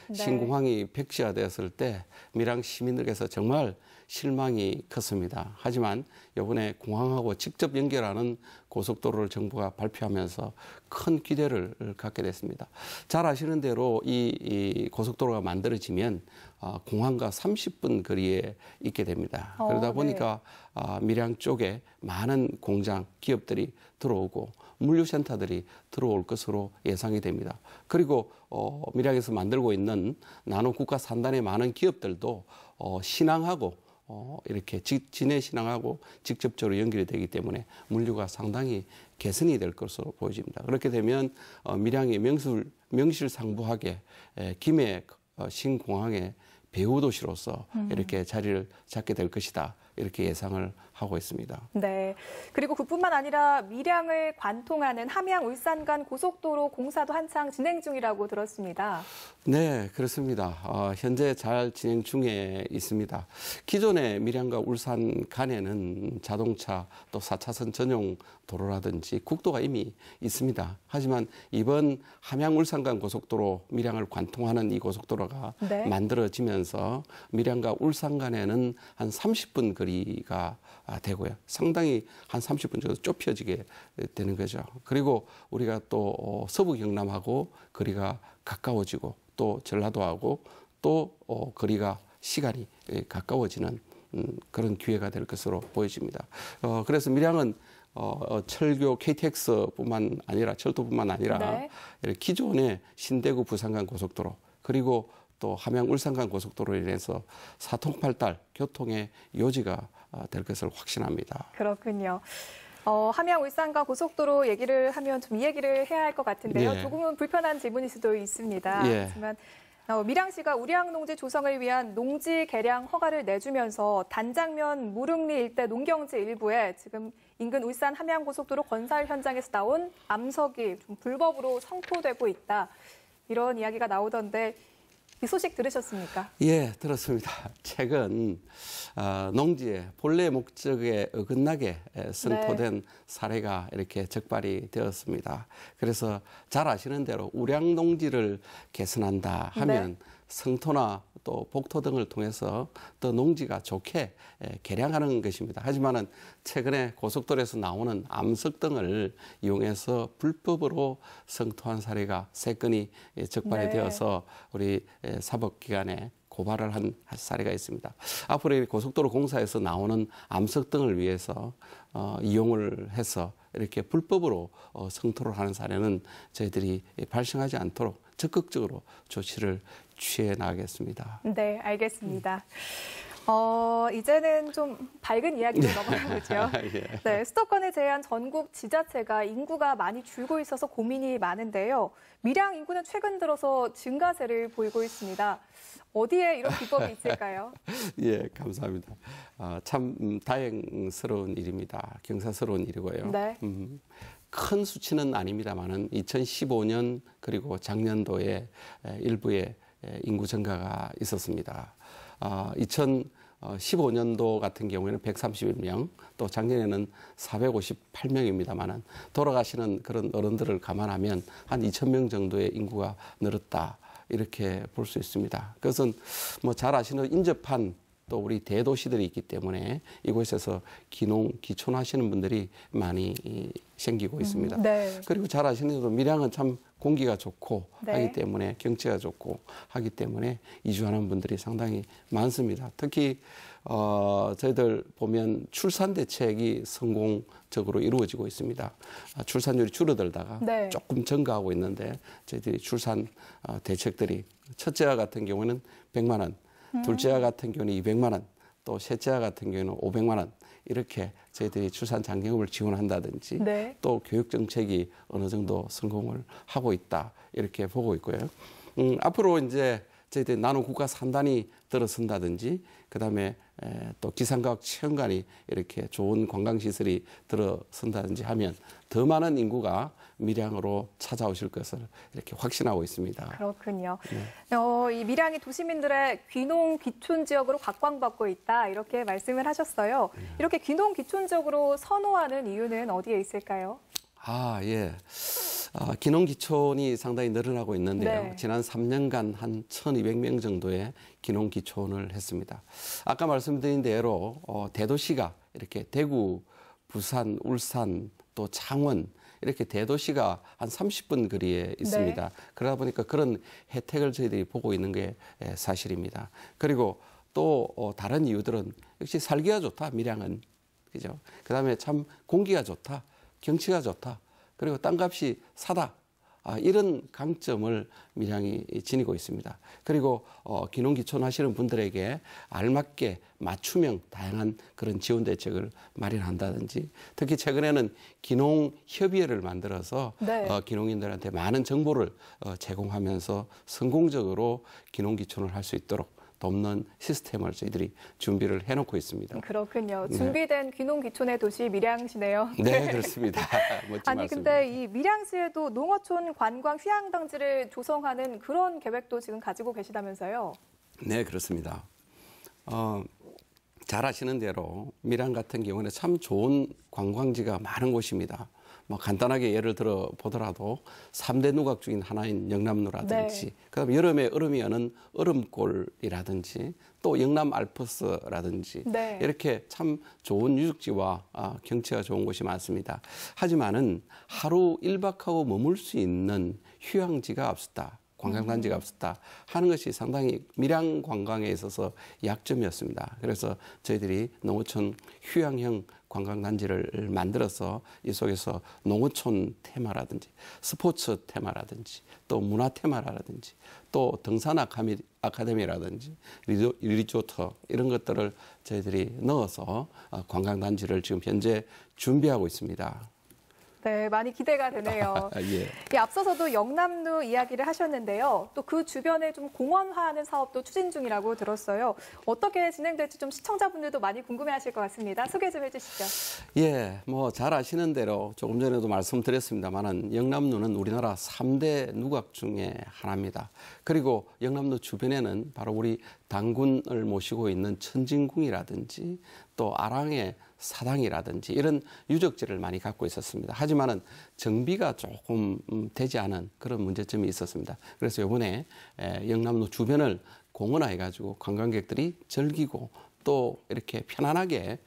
[SPEAKER 6] 네. 신공항이 백지화되었을 때 밀양 시민들께서 정말 실망이 컸습니다. 하지만 이번에 공항하고 직접 연결하는 고속도로를 정부가 발표하면서 큰 기대를 갖게 됐습니다. 잘 아시는 대로 이, 고속도로가 만들어지면 아, 공항과 30분 거리에 있게 됩니다. 어, 그러다 네. 보니까 어, 네. 밀양 쪽에 많은 공장, 기업들이 들어오고 물류센터들이 들어올 것으로 예상이 됩니다. 그리고 어, 밀양에서 만들고 있는 나노 국가 산단의 많은 기업들도 어, 신항하고 어, 이렇게 직, 진해 신앙하고 직접적으로 연결이 되기 때문에 물류가 상당히 개선이 될 것으로 보여집니다. 그렇게 되면 어, 밀양의 명술, 명실상부하게 에, 김해 어, 신공항의 배후 도시로서 음. 이렇게 자리를 잡게 될 것이다. 이렇게 예상을 하고 있습니다.
[SPEAKER 1] 네. 그리고 그뿐만 아니라 밀양을 관통하는 함양 울산 간 고속도로 공사도 한창 진행 중이라고 들었습니다.
[SPEAKER 6] 네, 그렇습니다. 어, 현재 잘 진행 중에 있습니다. 기존의 밀양과 울산 간에는 자동차 또 4차선 전용 도로라든지 국도가 이미 있습니다. 하지만 이번 함양 울산 간 고속도로 밀양을 관통하는 이 고속도로가 네. 만들어지면서 밀양과 울산 간에는 한 30분 거리가 아, 되고요. 상당히 한 30분 정도 좁혀지게 되는 거죠. 그리고 우리가 또 어, 서부 경남하고 거리가 가까워지고 또 전라도하고 또 어, 거리가 시간이 예, 가까워지는 음, 그런 기회가 될 것으로 보여집니다. 어, 그래서 밀양은 어, 철교 KTX뿐만 아니라 철도뿐만 아니라 네. 기존의 신대구 부산간 고속도로 그리고 또 함양 울산간 고속도로로 인해서 사통팔달 교통의 요지가 아, 될 것을 확신합니다.
[SPEAKER 1] 그렇군요. 어, 함양 울산과 고속도로 얘기를 하면 좀 이 얘기를 해야 할 것 같은데요. 예. 조금은 불편한 질문일 수도 있습니다. 예. 하지만 어, 밀양시가 우량 농지 조성을 위한 농지 개량 허가를 내주면서 단장면 무릉리 일대 농경지 일부에 지금 인근 울산 함양 고속도로 건설 현장에서 나온 암석이 좀 불법으로 성토되고 있다. 이런 이야기가 나오던데 이 소식 들으셨습니까?
[SPEAKER 6] 예, 들었습니다. 최근 아, 농지의 본래 목적에 어긋나게 선포된 네. 사례가 이렇게 적발이 되었습니다. 그래서 잘 아시는 대로 우량 농지를 개선한다 하면 네. 성토나 또 복토 등을 통해서 더 농지가 좋게 예, 개량하는 것입니다. 하지만은 최근에 고속도로에서 나오는 암석 등을 이용해서 불법으로 성토한 사례가 세 건이 예, 적발이 네. 되어서 우리 예, 사법기관에 고발을 한 사례가 있습니다. 앞으로 고속도로 공사에서 나오는 암석 등을 위해서 어, 이용을 해서 이렇게 불법으로 어, 성토를 하는 사례는 저희들이 발생하지 않도록 적극적으로 조치를 취해 나가겠습니다.
[SPEAKER 1] 네, 알겠습니다. 어, 이제는 좀 밝은 이야기로 네. 넘어가보죠. 예. 네, 수도권에 제한 전국 지자체가 인구가 많이 줄고 있어서 고민이 많은데요. 밀양 인구는 최근 들어서 증가세를 보이고 있습니다. 어디에 이런 비법이 있을까요?
[SPEAKER 6] 예, 감사합니다. 아, 참 음, 다행스러운 일입니다. 경사스러운 일이고요. 네. 음, 큰 수치는 아닙니다만은 2015년 그리고 작년도에 일부의 예, 인구 증가가 있었습니다. 2015년도 아, 같은 경우에는 131명, 또 작년에는 458명입니다만은 돌아가시는 그런 어른들을 감안하면 한 2,000명 정도의 인구가 늘었다. 이렇게 볼 수 있습니다. 그것은 뭐 잘 아시는 인접한 또 우리 대도시들이 있기 때문에 이곳에서 기농 기촌 하시는 분들이 많이 생기고 음, 있습니다. 네. 그리고 잘 아시는 대로 밀양은 참 공기가 좋고 네. 하기 때문에 경치가 좋고 하기 때문에 이주하는 분들이 상당히 많습니다. 특히 어, 저희들 보면 출산 대책이 성공적으로 이루어지고 있습니다. 아, 출산율이 줄어들다가 네. 조금 증가하고 있는데 저희들이 출산 어, 대책들이 첫째와 같은 경우는 100만 원, 음. 둘째와 같은 경우는 200만 원, 또 셋째와 같은 경우에는 500만 원 이렇게 저희들이 출산 장려금을 지원한다든지 네. 또 교육 정책이 어느 정도 성공을 하고 있다 이렇게 보고 있고요. 음, 앞으로 이제 저희들이 나노 국가 산단이 들어선다든지 그다음에 또 기상과학 체험관이 이렇게 좋은 관광시설이 들어선다든지 하면 더 많은 인구가 밀양으로 찾아오실 것을 이렇게 확신하고 있습니다.
[SPEAKER 1] 그렇군요. 네. 어, 이 밀양이 도시민들의 귀농 귀촌 지역으로 각광받고 있다 이렇게 말씀을 하셨어요. 네. 이렇게 귀농 귀촌 지역으로 선호하는 이유는 어디에 있을까요?
[SPEAKER 6] 아 예. 아, 기농기촌이 상당히 늘어나고 있는데요. 네. 지난 3년간 한 1,200명 정도의 기농기촌을 했습니다. 아까 말씀드린 대로 어, 대도시가 이렇게 대구, 부산, 울산, 또 창원 이렇게 대도시가 한 30분 거리에 있습니다. 네. 그러다 보니까 그런 혜택을 저희들이 보고 있는 게 사실입니다. 그리고 또 어, 다른 이유들은 역시 살기가 좋다, 밀양은. 그죠? 그다음에 참 공기가 좋다, 경치가 좋다. 그리고 땅값이 사다. 아, 이런 강점을 미양이 지니고 있습니다. 그리고 어, 기농기촌 하시는 분들에게 알맞게 맞춤형 다양한 그런 지원 대책을 마련한다든지 특히 최근에는 기농 협의회를 만들어서 네. 어, 기농인들한테 많은 정보를 어, 제공하면서 성공적으로 기농기촌을 할 수 있도록 돕는 시스템을 저희들이 준비를 해놓고 있습니다.
[SPEAKER 1] 그렇군요. 네. 준비된 네. 귀농귀촌의 도시 밀양시네요. 네, 네. 그렇습니다.
[SPEAKER 6] 아니 말씀입니다. 근데
[SPEAKER 1] 이 밀양시에도 농어촌 관광 휴양당지를 조성하는 그런 계획도 지금 가지고 계시다면서요?
[SPEAKER 6] 네, 그렇습니다. 어, 잘 아시는 대로 밀양 같은 경우는 참 좋은 관광지가 많은 곳입니다. 뭐 간단하게 예를 들어 보더라도 3대 누각 중인 하나인 영남루라든지 네. 그다음에 여름에 얼음이면는 얼음골이라든지 또 영남 알프스라든지 네. 이렇게 참 좋은 유적지와 아, 경치가 좋은 곳이 많습니다. 하지만은 하루 1박하고 머물 수 있는 휴양지가 없었다. 관광단지가 음. 없었다 하는 것이 상당히 밀양 관광에 있어서 약점이었습니다. 그래서 저희들이 농어촌 휴양형 관광단지를 만들어서 이 속에서 농어촌 테마라든지 스포츠 테마라든지 또 문화 테마라든지 또 등산 아카미, 아카데미라든지 리조, 리조터 이런 것들을 저희들이 넣어서 어, 관광단지를 지금 현재 준비하고 있습니다.
[SPEAKER 1] 네, 많이 기대가 되네요. 아, 예. 예, 앞서서도 영남루 이야기를 하셨는데요. 또 그 주변에 좀 공원화하는 사업도 추진 중이라고 들었어요. 어떻게 진행될지 좀 시청자분들도 많이 궁금해하실 것 같습니다. 소개 좀 해주시죠.
[SPEAKER 6] 예, 뭐 잘 아시는 대로 조금 전에도 말씀드렸습니다만은 영남루는 우리나라 3대 누각 중에 하나입니다. 그리고 영남루 주변에는 바로 우리 당군을 모시고 있는 천진궁이라든지 또 아랑의 사당이라든지 이런 유적지를 많이 갖고 있었습니다. 하지만은 정비가 조금 음, 되지 않은 그런 문제점이 있었습니다. 그래서 이번에 영남로 주변을 공원화해가지고 관광객들이 즐기고 또 이렇게 편안하게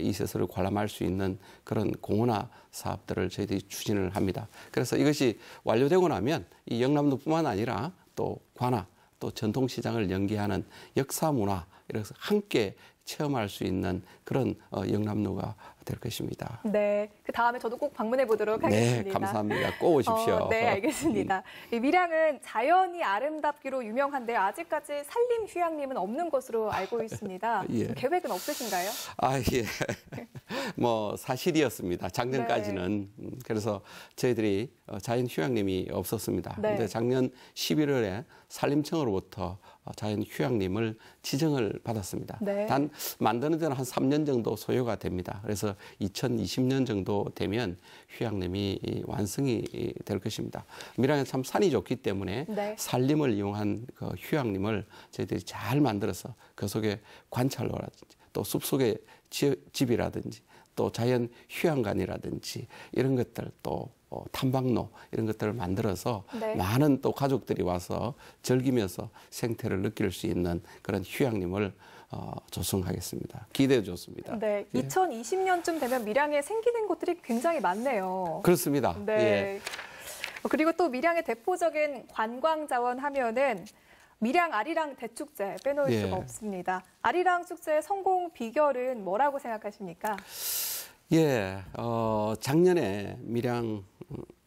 [SPEAKER 6] 이 시설을 관람할 수 있는 그런 공원화 사업들을 저희들이 추진을 합니다. 그래서 이것이 완료되고 나면 이 영남도뿐만 아니라 또 관악 또 전통시장을 연계하는 역사문화 이렇게 함께 체험할 수 있는 그런 어, 영남로가 될 것입니다.
[SPEAKER 1] 네, 그 다음에 저도 꼭 방문해 보도록 네, 하겠습니다. 네, 감사합니다. 꼭 어, 오십시오. 네, 어, 네, 알겠습니다. 음. 밀양은 자연이 아름답기로 유명한데 아직까지 산림 휴양림은 없는 것으로 알고 있습니다. 예. 계획은 없으신가요?
[SPEAKER 6] 아 예, 뭐 사실이었습니다. 작년까지는 네. 음, 그래서 저희들이 어, 자연 휴양림이 없었습니다. 그런데 네. 작년 11월에 산림청으로부터 어, 자연 휴양림을 지정을 받았습니다. 네. 단 만드는 데는 한 3년 정도 소요가 됩니다. 그래서 2020년 정도 되면 휴양림이 완성이 될 것입니다. 밀양에 참 산이 좋기 때문에 네. 산림을 이용한 그 휴양림을 저희들이 잘 만들어서 그 속에 관찰로라든지 또 숲속의 집이라든지 또 자연 휴양관이라든지 이런 것들 또 어, 탐방로 이런 것들을 만들어서 네. 많은 또 가족들이 와서 즐기면서 생태를 느낄 수 있는 그런 휴양림을 어, 조성하겠습니다. 기대해 줬습니다. 네, 예.
[SPEAKER 1] 2020년쯤 되면 밀양에 생기는 곳들이 굉장히 많네요. 그렇습니다. 네. 예. 어, 그리고 또 밀양의 대표적인 관광 자원 하면은 밀양 아리랑 대축제 빼놓을 예. 수가 없습니다. 아리랑 축제의 성공 비결은 뭐라고 생각하십니까?
[SPEAKER 6] 예, 어, 작년에 밀양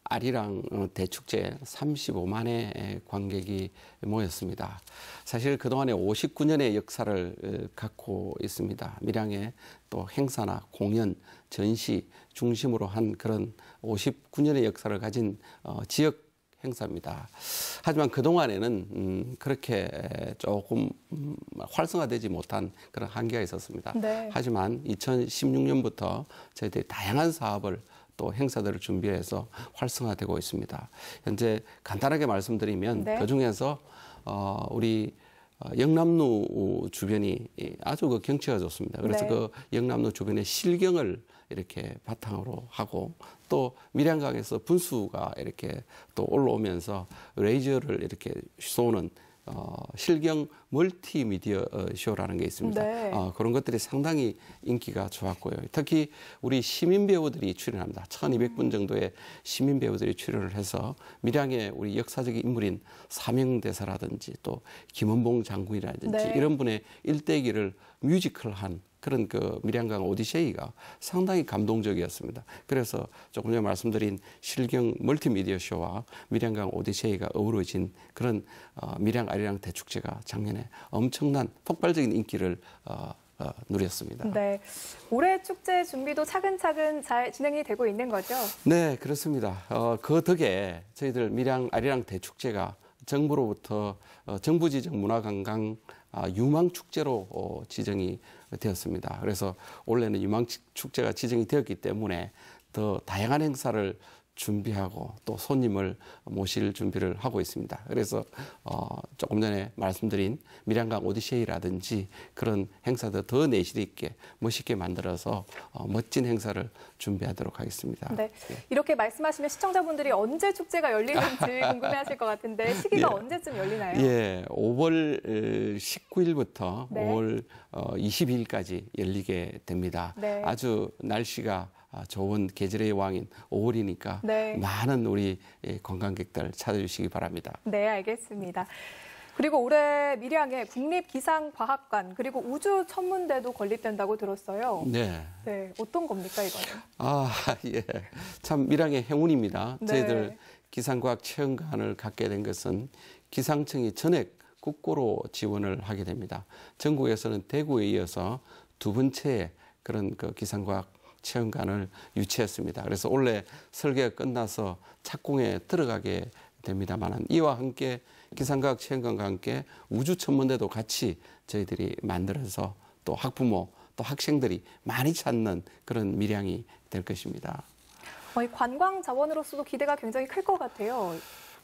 [SPEAKER 6] 아리랑 어, 대축제 35만의 관객이 모였습니다. 사실 그동안의 59년의 역사를 어, 갖고 있습니다. 밀양의 또 행사나 공연, 전시 중심으로 한 그런 59년의 역사를 가진 어, 지역 행사입니다. 하지만 그동안에는 음, 그렇게 조금 음, 활성화되지 못한 그런 한계가 있었습니다. 네. 하지만 2016년부터 저희들이 다양한 사업을 또 행사들을 준비해서 활성화되고 있습니다. 현재 간단하게 말씀드리면 네. 그중에서 어, 우리 어, 영남루 주변이 아주 그 경치가 좋습니다. 그래서 네. 그 영남루 주변의 실경을 이렇게 바탕으로 하고 또 밀양강에서 분수가 이렇게 또 올라오면서 레이저를 이렇게 쏘는 어, 실경 멀티미디어 쇼라는 게 있습니다. 네. 어, 그런 것들이 상당히 인기가 좋았고요. 특히 우리 시민 배우들이 출연합니다. 1200분 음. 정도의 시민 배우들이 출연을 해서 밀양의 우리 역사적인 인물인 사명대사라든지 또 김원봉 장군이라든지 네. 이런 분의 일대기를 뮤지컬한 그런 그 밀양강 오디세이가 상당히 감동적이었습니다. 그래서 조금 전에 말씀드린 실경 멀티미디어 쇼와 밀양강 오디세이가 어우러진 그런 어, 밀양 아리랑 대축제가 작년에 때문 엄청난 폭발적인 인기를 어, 어, 누렸습니다.
[SPEAKER 1] 네. 올해 축제 준비도 차근차근 잘 진행이 되고 있는 거죠?
[SPEAKER 6] 네, 그렇습니다. 어, 그 덕에 저희들 밀양 아리랑 대축제가 정부로부터 어, 정부 지정 문화관광 아, 유망축제로 어, 지정이 되었습니다. 그래서 올해는 유망축제가 지정이 되었기 때문에 더 다양한 행사를 준비하고 또 손님을 모실 준비를 하고 있습니다. 그래서 어, 조금 전에 말씀드린 밀양강 오디세이라든지 그런 행사도 더 내실 있게 멋있게 만들어서 어, 멋진 행사를 준비하도록 하겠습니다.
[SPEAKER 1] 네, 이렇게 말씀하시면 시청자분들이 언제 축제가 열리는지 궁금해하실 것 같은데 시기가 예. 언제쯤 열리나요?
[SPEAKER 6] 예, 5월 19일부터 어, 네. 5월 2 어, 0일까지 열리게 됩니다. 네. 아주 날씨가 아, 좋은 계절의 왕인 5월이니까 네. 많은 우리 관광객들 예, 찾아주시기 바랍니다.
[SPEAKER 1] 네, 알겠습니다. 그리고 올해 밀양에 국립기상과학관 그리고 우주천문대도 건립된다고 들었어요. 네. 네, 어떤 겁니까 이거는?
[SPEAKER 6] 아, 예. 참 밀양의 행운입니다. 네. 저희들 기상과학 체험관을 갖게 된 것은 기상청이 전액 국고로 지원을 하게 됩니다. 전국에서는 대구에 이어서 두 번째 그런 그 기상과학 체험관을 유치했습니다. 그래서 원래 설계가 끝나서 착공에 들어가게 됩니다만은 이와 함께 기상과학 체험관과 함께 우주 천문대도 같이 저희들이 만들어서 또 학부모 또 학생들이 많이 찾는 그런 밀양이 될 것입니다.
[SPEAKER 1] 어, 관광 자원으로서도 기대가 굉장히 클 것 같아요.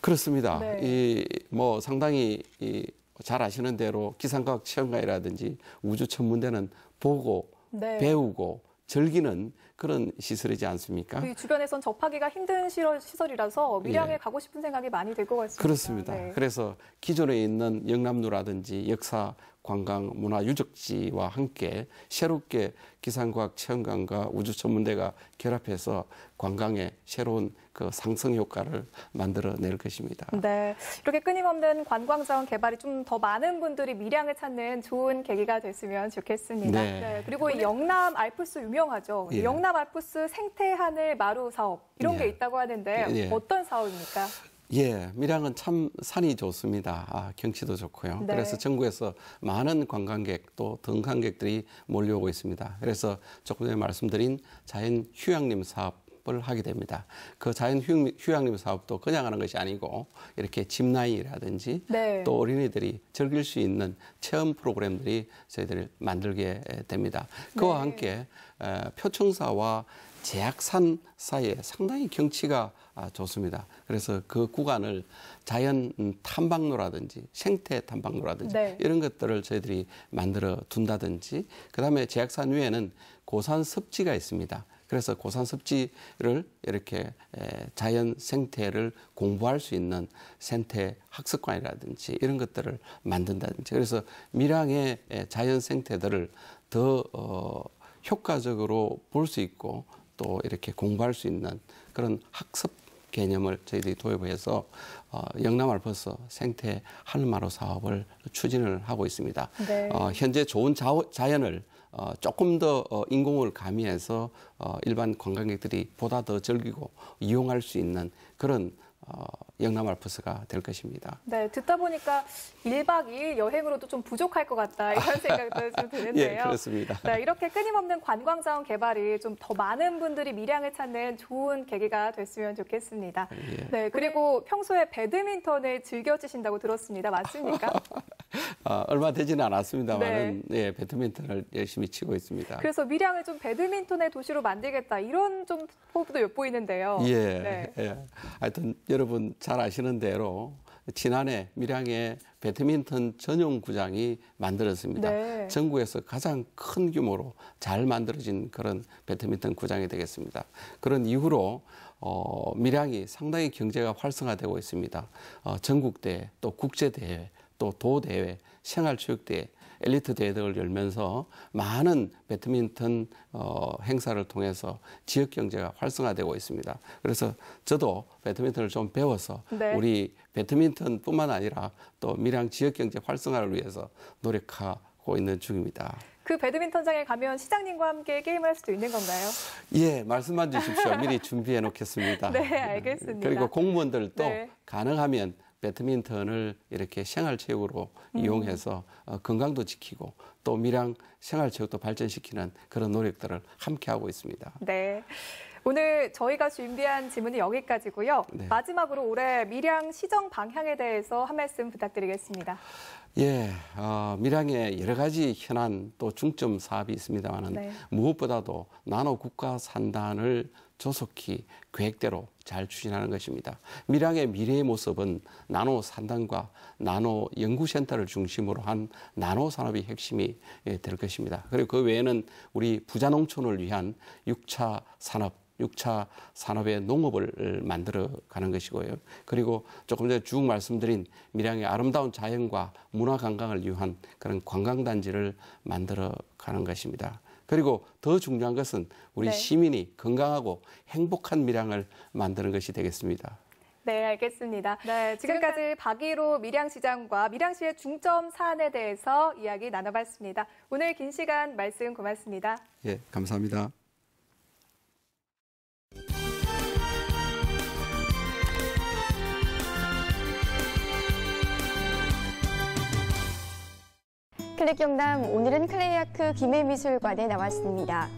[SPEAKER 6] 그렇습니다. 네. 이뭐 상당히 이잘 아시는 대로 기상과학 체험관이라든지 우주 천문대는 보고 네. 배우고 절기는 그런 시설이지 않습니까? 그
[SPEAKER 1] 주변에선 접하기가 힘든 시설이라서 밀양에 예. 가고 싶은 생각이 많이 들 것 같습니다.
[SPEAKER 6] 그렇습니다. 네. 그래서 기존에 있는 영남루라든지 역사 관광 문화 유적지와 함께 새롭게 기상과학 체험관과 우주 전문대가 결합해서 관광의 새로운 그 상승 효과를 만들어낼 것입니다.
[SPEAKER 1] 네, 이렇게 끊임없는 관광 자원 개발이 좀 더 많은 분들이 밀양을 찾는 좋은 계기가 됐으면 좋겠습니다. 네. 네. 그리고 이 영남 알프스 유명하죠. 예. 영남 알프스 생태 하늘 마루 사업 이런 예. 게 있다고 하는데 예. 어떤 사업입니까?
[SPEAKER 6] 예, 밀양은 참 산이 좋습니다. 아, 경치도 좋고요. 네. 그래서 전국에서 많은 관광객 또 등산객들이 몰려오고 있습니다. 그래서 조금 전에 말씀드린 자연 휴양림 사업 을 하게 됩니다. 그 자연 휴양림 사업도 그냥 하는 것이 아니고 이렇게 짚라인이라든지 네. 또 어린이들이 즐길 수 있는 체험 프로그램들이 저희들이 만들게 됩니다. 그와 네. 함께 표청사와 제약산 사이에 상당히 경치가 아, 좋습니다. 그래서 그 구간을 자연 탐방로라든지 생태 탐방로라든지 네. 이런 것들을 저희들이 만들어 둔다든지 그다음에 제약산 위에는 고산 습지가 있습니다. 그래서 고산 습지를 이렇게 자연 생태를 공부할 수 있는 생태 학습관이라든지 이런 것들을 만든다든지 그래서 밀양의 자연 생태들을 더 어, 효과적으로 볼 수 있고 또 이렇게 공부할 수 있는 그런 학습 개념을 저희들이 도입해서 어, 영남 알프스 생태 한마루 사업을 추진을 하고 있습니다. 네. 어, 현재 좋은 자, 자연을 어, 조금 더 어, 인공을 가미해서 어, 일반 관광객들이 보다 더 즐기고 이용할 수 있는 그런 어, 영남 알프스가 될 것입니다.
[SPEAKER 1] 네, 듣다 보니까 1박 2일 여행으로도 좀 부족할 것 같다 이런 생각도 좀 예, 드는데요. 예, 그렇습니다. 네, 이렇게 끊임없는 관광 자원 개발이 좀 더 많은 분들이 밀양을 찾는 좋은 계기가 됐으면 좋겠습니다. 예. 네, 그리고 평소에 배드민턴을 즐겨 지신다고 들었습니다. 맞습니까?
[SPEAKER 6] 아, 얼마 되지는 않았습니다만 네. 예, 배드민턴을 열심히 치고 있습니다. 그래서
[SPEAKER 1] 밀양을 좀 배드민턴의 도시로 만들겠다 이런 좀 호흡도 엿보이는데요. 예. 네.
[SPEAKER 6] 예. 하여튼 여러분 잘잘 아시는 대로 지난해 밀양의 배드민턴 전용 구장이 만들었습니다 네. 전국에서 가장 큰 규모로 잘 만들어진 그런 배드민턴 구장이 되겠습니다. 그런 이후로 어, 밀양이 상당히 경제가 활성화되고 있습니다. 어, 전국대회, 또 국제대회, 또 도대회, 생활체육대회 엘리트 대회를 열면서 많은 배트민턴 어, 행사를 통해서 지역 경제가 활성화되고 있습니다. 그래서 저도 배트민턴을좀 배워서 네. 우리 배트민턴뿐만 아니라 또 밀양 지역 경제 활성화를 위해서 노력하고 있는 중입니다.
[SPEAKER 1] 그 배드민턴장에 가면 시장님과 함께 게임을 할 수도 있는 건가요?
[SPEAKER 6] 예, 말씀만 주십시오. 미리 준비해 놓겠습니다. 네,
[SPEAKER 1] 알겠습니다. 그리고
[SPEAKER 6] 공무원들도 네. 가능하면 배트민턴을 이렇게 생활체육으로 음. 이용해서 어, 건강도 지키고 또 밀양 생활체육도 발전시키는 그런 노력들을 함께 하고 있습니다.
[SPEAKER 1] 네. 오늘 저희가 준비한 질문은 여기까지고요. 네. 마지막으로 올해 밀양 시정 방향에 대해서 한 말씀 부탁드리겠습니다.
[SPEAKER 6] 예, 어, 밀양에 여러 가지 현안 또 중점 사업이 있습니다만은 네. 무엇보다도 나노 국가 산단을 조속히 계획대로 잘 추진하는 것입니다. 미랑의 미래의 모습은 나노 산단과 나노 연구센터를 중심으로 한 나노 산업이 핵심이 예, 될 것입니다. 그리고 그 외에는 우리 부자 농촌을 위한 6차 산업 6차 산업의 농업을 만들어 가는 것이고요. 그리고 조금 전에 쭉 말씀드린 밀양의 아름다운 자연과 문화 관광을 위한 그런 관광단지를 만들어 가는 것입니다. 그리고 더 중요한 것은 우리 네. 시민이 건강하고 행복한 밀양을 만드는 것이 되겠습니다.
[SPEAKER 1] 네, 알겠습니다. 네, 지금까지 박일호 밀양시장과 밀양시의 중점 사안에 대해서 이야기 나눠봤습니다. 오늘 긴 시간 말씀 고맙습니다.
[SPEAKER 6] 예, 네, 감사합니다.
[SPEAKER 7] 클릭 경남 오늘은 클레이아크 기매미술관에 나왔습니다.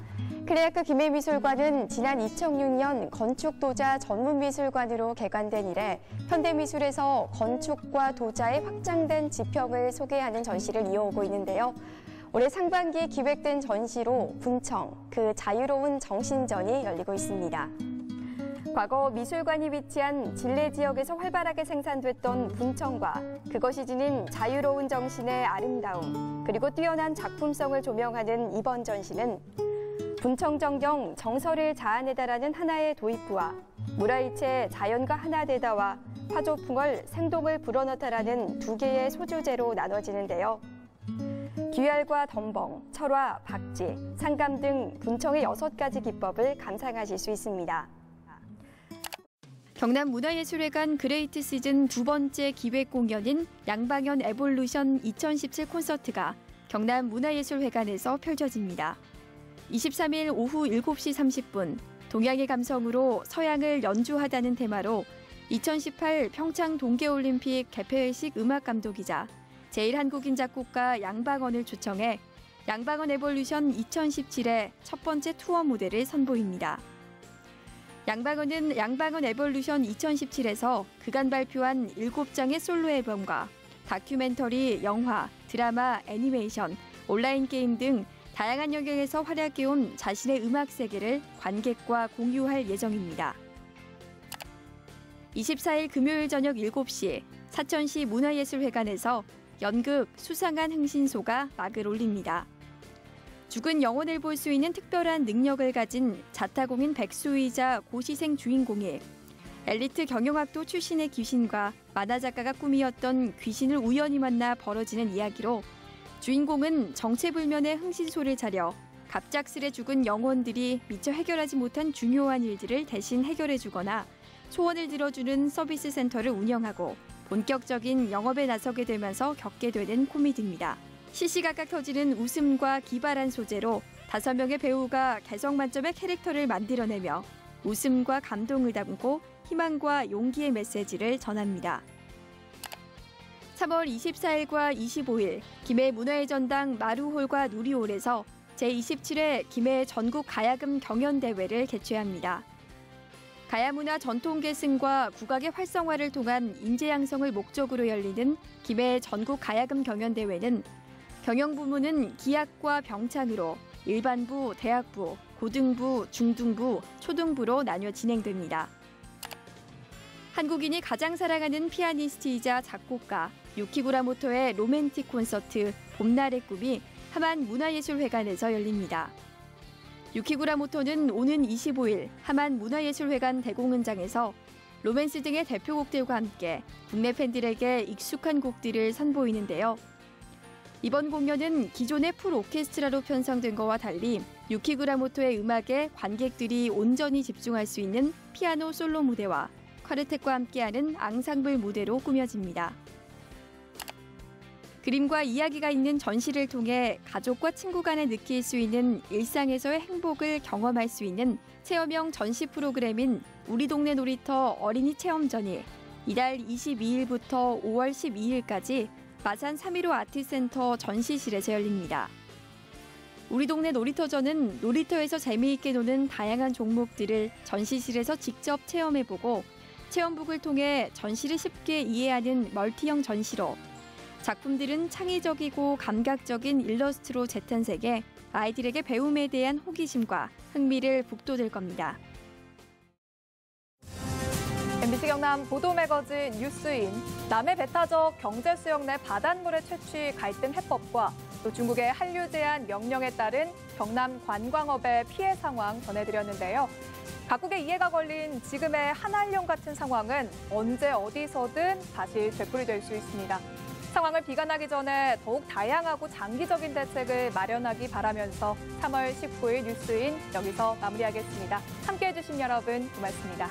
[SPEAKER 7] 클레이아크 기매미술관은 지난 2006년 건축도자 전문미술관으로 개관된 이래 현대미술에서 건축과 도자의 확장된 지평을 소개하는 전시를 이어오고 있는데요. 올해 상반기 기획된 전시로 군청그 자유로운 정신전이 열리고 있습니다. 과거 미술관이 위치한 진례 지역에서 활발하게 생산됐던 분청과 그것이 지닌 자유로운 정신의 아름다움 그리고 뛰어난 작품성을 조명하는 이번 전시는 분청정경 정서를 자아내다라는 하나의 도입부와 무라이체 자연과 하나되다와 화조풍을 생동을 불어넣다라는 두 개의 소주제로 나눠지는데요. 귀알과 덤벙, 철화, 박지 상감 등 분청의 여섯 가지 기법을 감상하실 수 있습니다. 경남 문화예술회관 그레이트 시즌 두 번째 기획 공연인 양방연 에볼루션 2017 콘서트가 경남 문화예술회관에서 펼쳐집니다. 23일 오후 7시 30분 동양의 감성으로 서양을 연주하다는 테마로 2018 평창 동계올림픽 개폐회식 음악감독이자 제1한국인 작곡가 양방언을 초청해 양방언 에볼루션 2017의 첫 번째 투어 무대를 선보입니다. 양방은은 양방은 에볼루션 2017에서 그간 발표한 7장의 솔로 앨범과 다큐멘터리, 영화, 드라마, 애니메이션, 온라인 게임 등 다양한 영역에서 활약해온 자신의 음악 세계를 관객과 공유할 예정입니다. 24일 금요일 저녁 7시 사천시 문화예술회관에서 연극 수상한 흥신소가 막을 올립니다. 죽은 영혼을 볼 수 있는 특별한 능력을 가진 자타공인 백수이자 고시생 주인공이 엘리트 경영학도 출신의 귀신과 만화 작가가 꿈이었던 귀신을 우연히 만나 벌어지는 이야기로 주인공은 정체불면의 흥신소를 차려 갑작스레 죽은 영혼들이 미처 해결하지 못한 중요한 일들을 대신 해결해주거나 소원을 들어주는 서비스 센터를 운영하고 본격적인 영업에 나서게 되면서 겪게 되는 코미디입니다. 시시각각 터지는 웃음과 기발한 소재로 다섯 명의 배우가 개성 만점의 캐릭터를 만들어내며 웃음과 감동을 담고 희망과 용기의 메시지를 전합니다. 3월 24일과 25일 김해 문화의 전당 마루홀과 누리홀에서 제27회 김해 전국 가야금 경연대회를 개최합니다. 가야문화 전통 계승과 국악의 활성화를 통한 인재 양성을 목적으로 열리는 김해 전국 가야금 경연대회는 경영부문은 기약과 병창으로 일반부, 대학부, 고등부, 중등부, 초등부로 나뉘어 진행됩니다. 한국인이 가장 사랑하는 피아니스트이자 작곡가 유키구라모토의 로맨틱 콘서트 봄날의 꿈이 하만 문화예술회관에서 열립니다. 유키구라모토는 오는 25일 하만 문화예술회관 대공연장에서 로맨스 등의 대표곡들과 함께 국내 팬들에게 익숙한 곡들을 선보이는데요. 이번 공연은 기존의 풀 오케스트라로 편성된 거와 달리 유키그라모토의 음악에 관객들이 온전히 집중할 수 있는 피아노 솔로 무대와 콰르텟과 함께하는 앙상블 무대로 꾸며집니다. 그림과 이야기가 있는 전시를 통해 가족과 친구 간에 느낄 수 있는 일상에서의 행복을 경험할 수 있는 체험형 전시 프로그램인 우리 동네 놀이터 어린이 체험전이 이달 22일부터 5월 12일까지 마산 3.15 아티센터 전시실에서 열립니다. 우리 동네 놀이터전은 놀이터에서 재미있게 노는 다양한 종목들을 전시실에서 직접 체험해보고 체험북을 통해 전시를 쉽게 이해하는 멀티형 전시로 작품들은 창의적이고 감각적인 일러스트로 재탄생해 아이들에게 배움에 대한 호기심과 흥미를 북돋을 겁니다.
[SPEAKER 1] MBC 경남 보도 매거진 뉴스인 남해 배타적 경제 수역 내 바닷물의 채취 갈등 해법과 또 중국의 한류 제한 명령에 따른 경남 관광업의 피해 상황 전해드렸는데요. 각국의 이해가 걸린 지금의 한한령 같은 상황은 언제 어디서든 다시 되풀이 될 수 있습니다. 상황을 비관하기 전에 더욱 다양하고 장기적인 대책을 마련하기 바라면서 3월 19일 뉴스인 여기서 마무리하겠습니다. 함께해 주신 여러분 고맙습니다.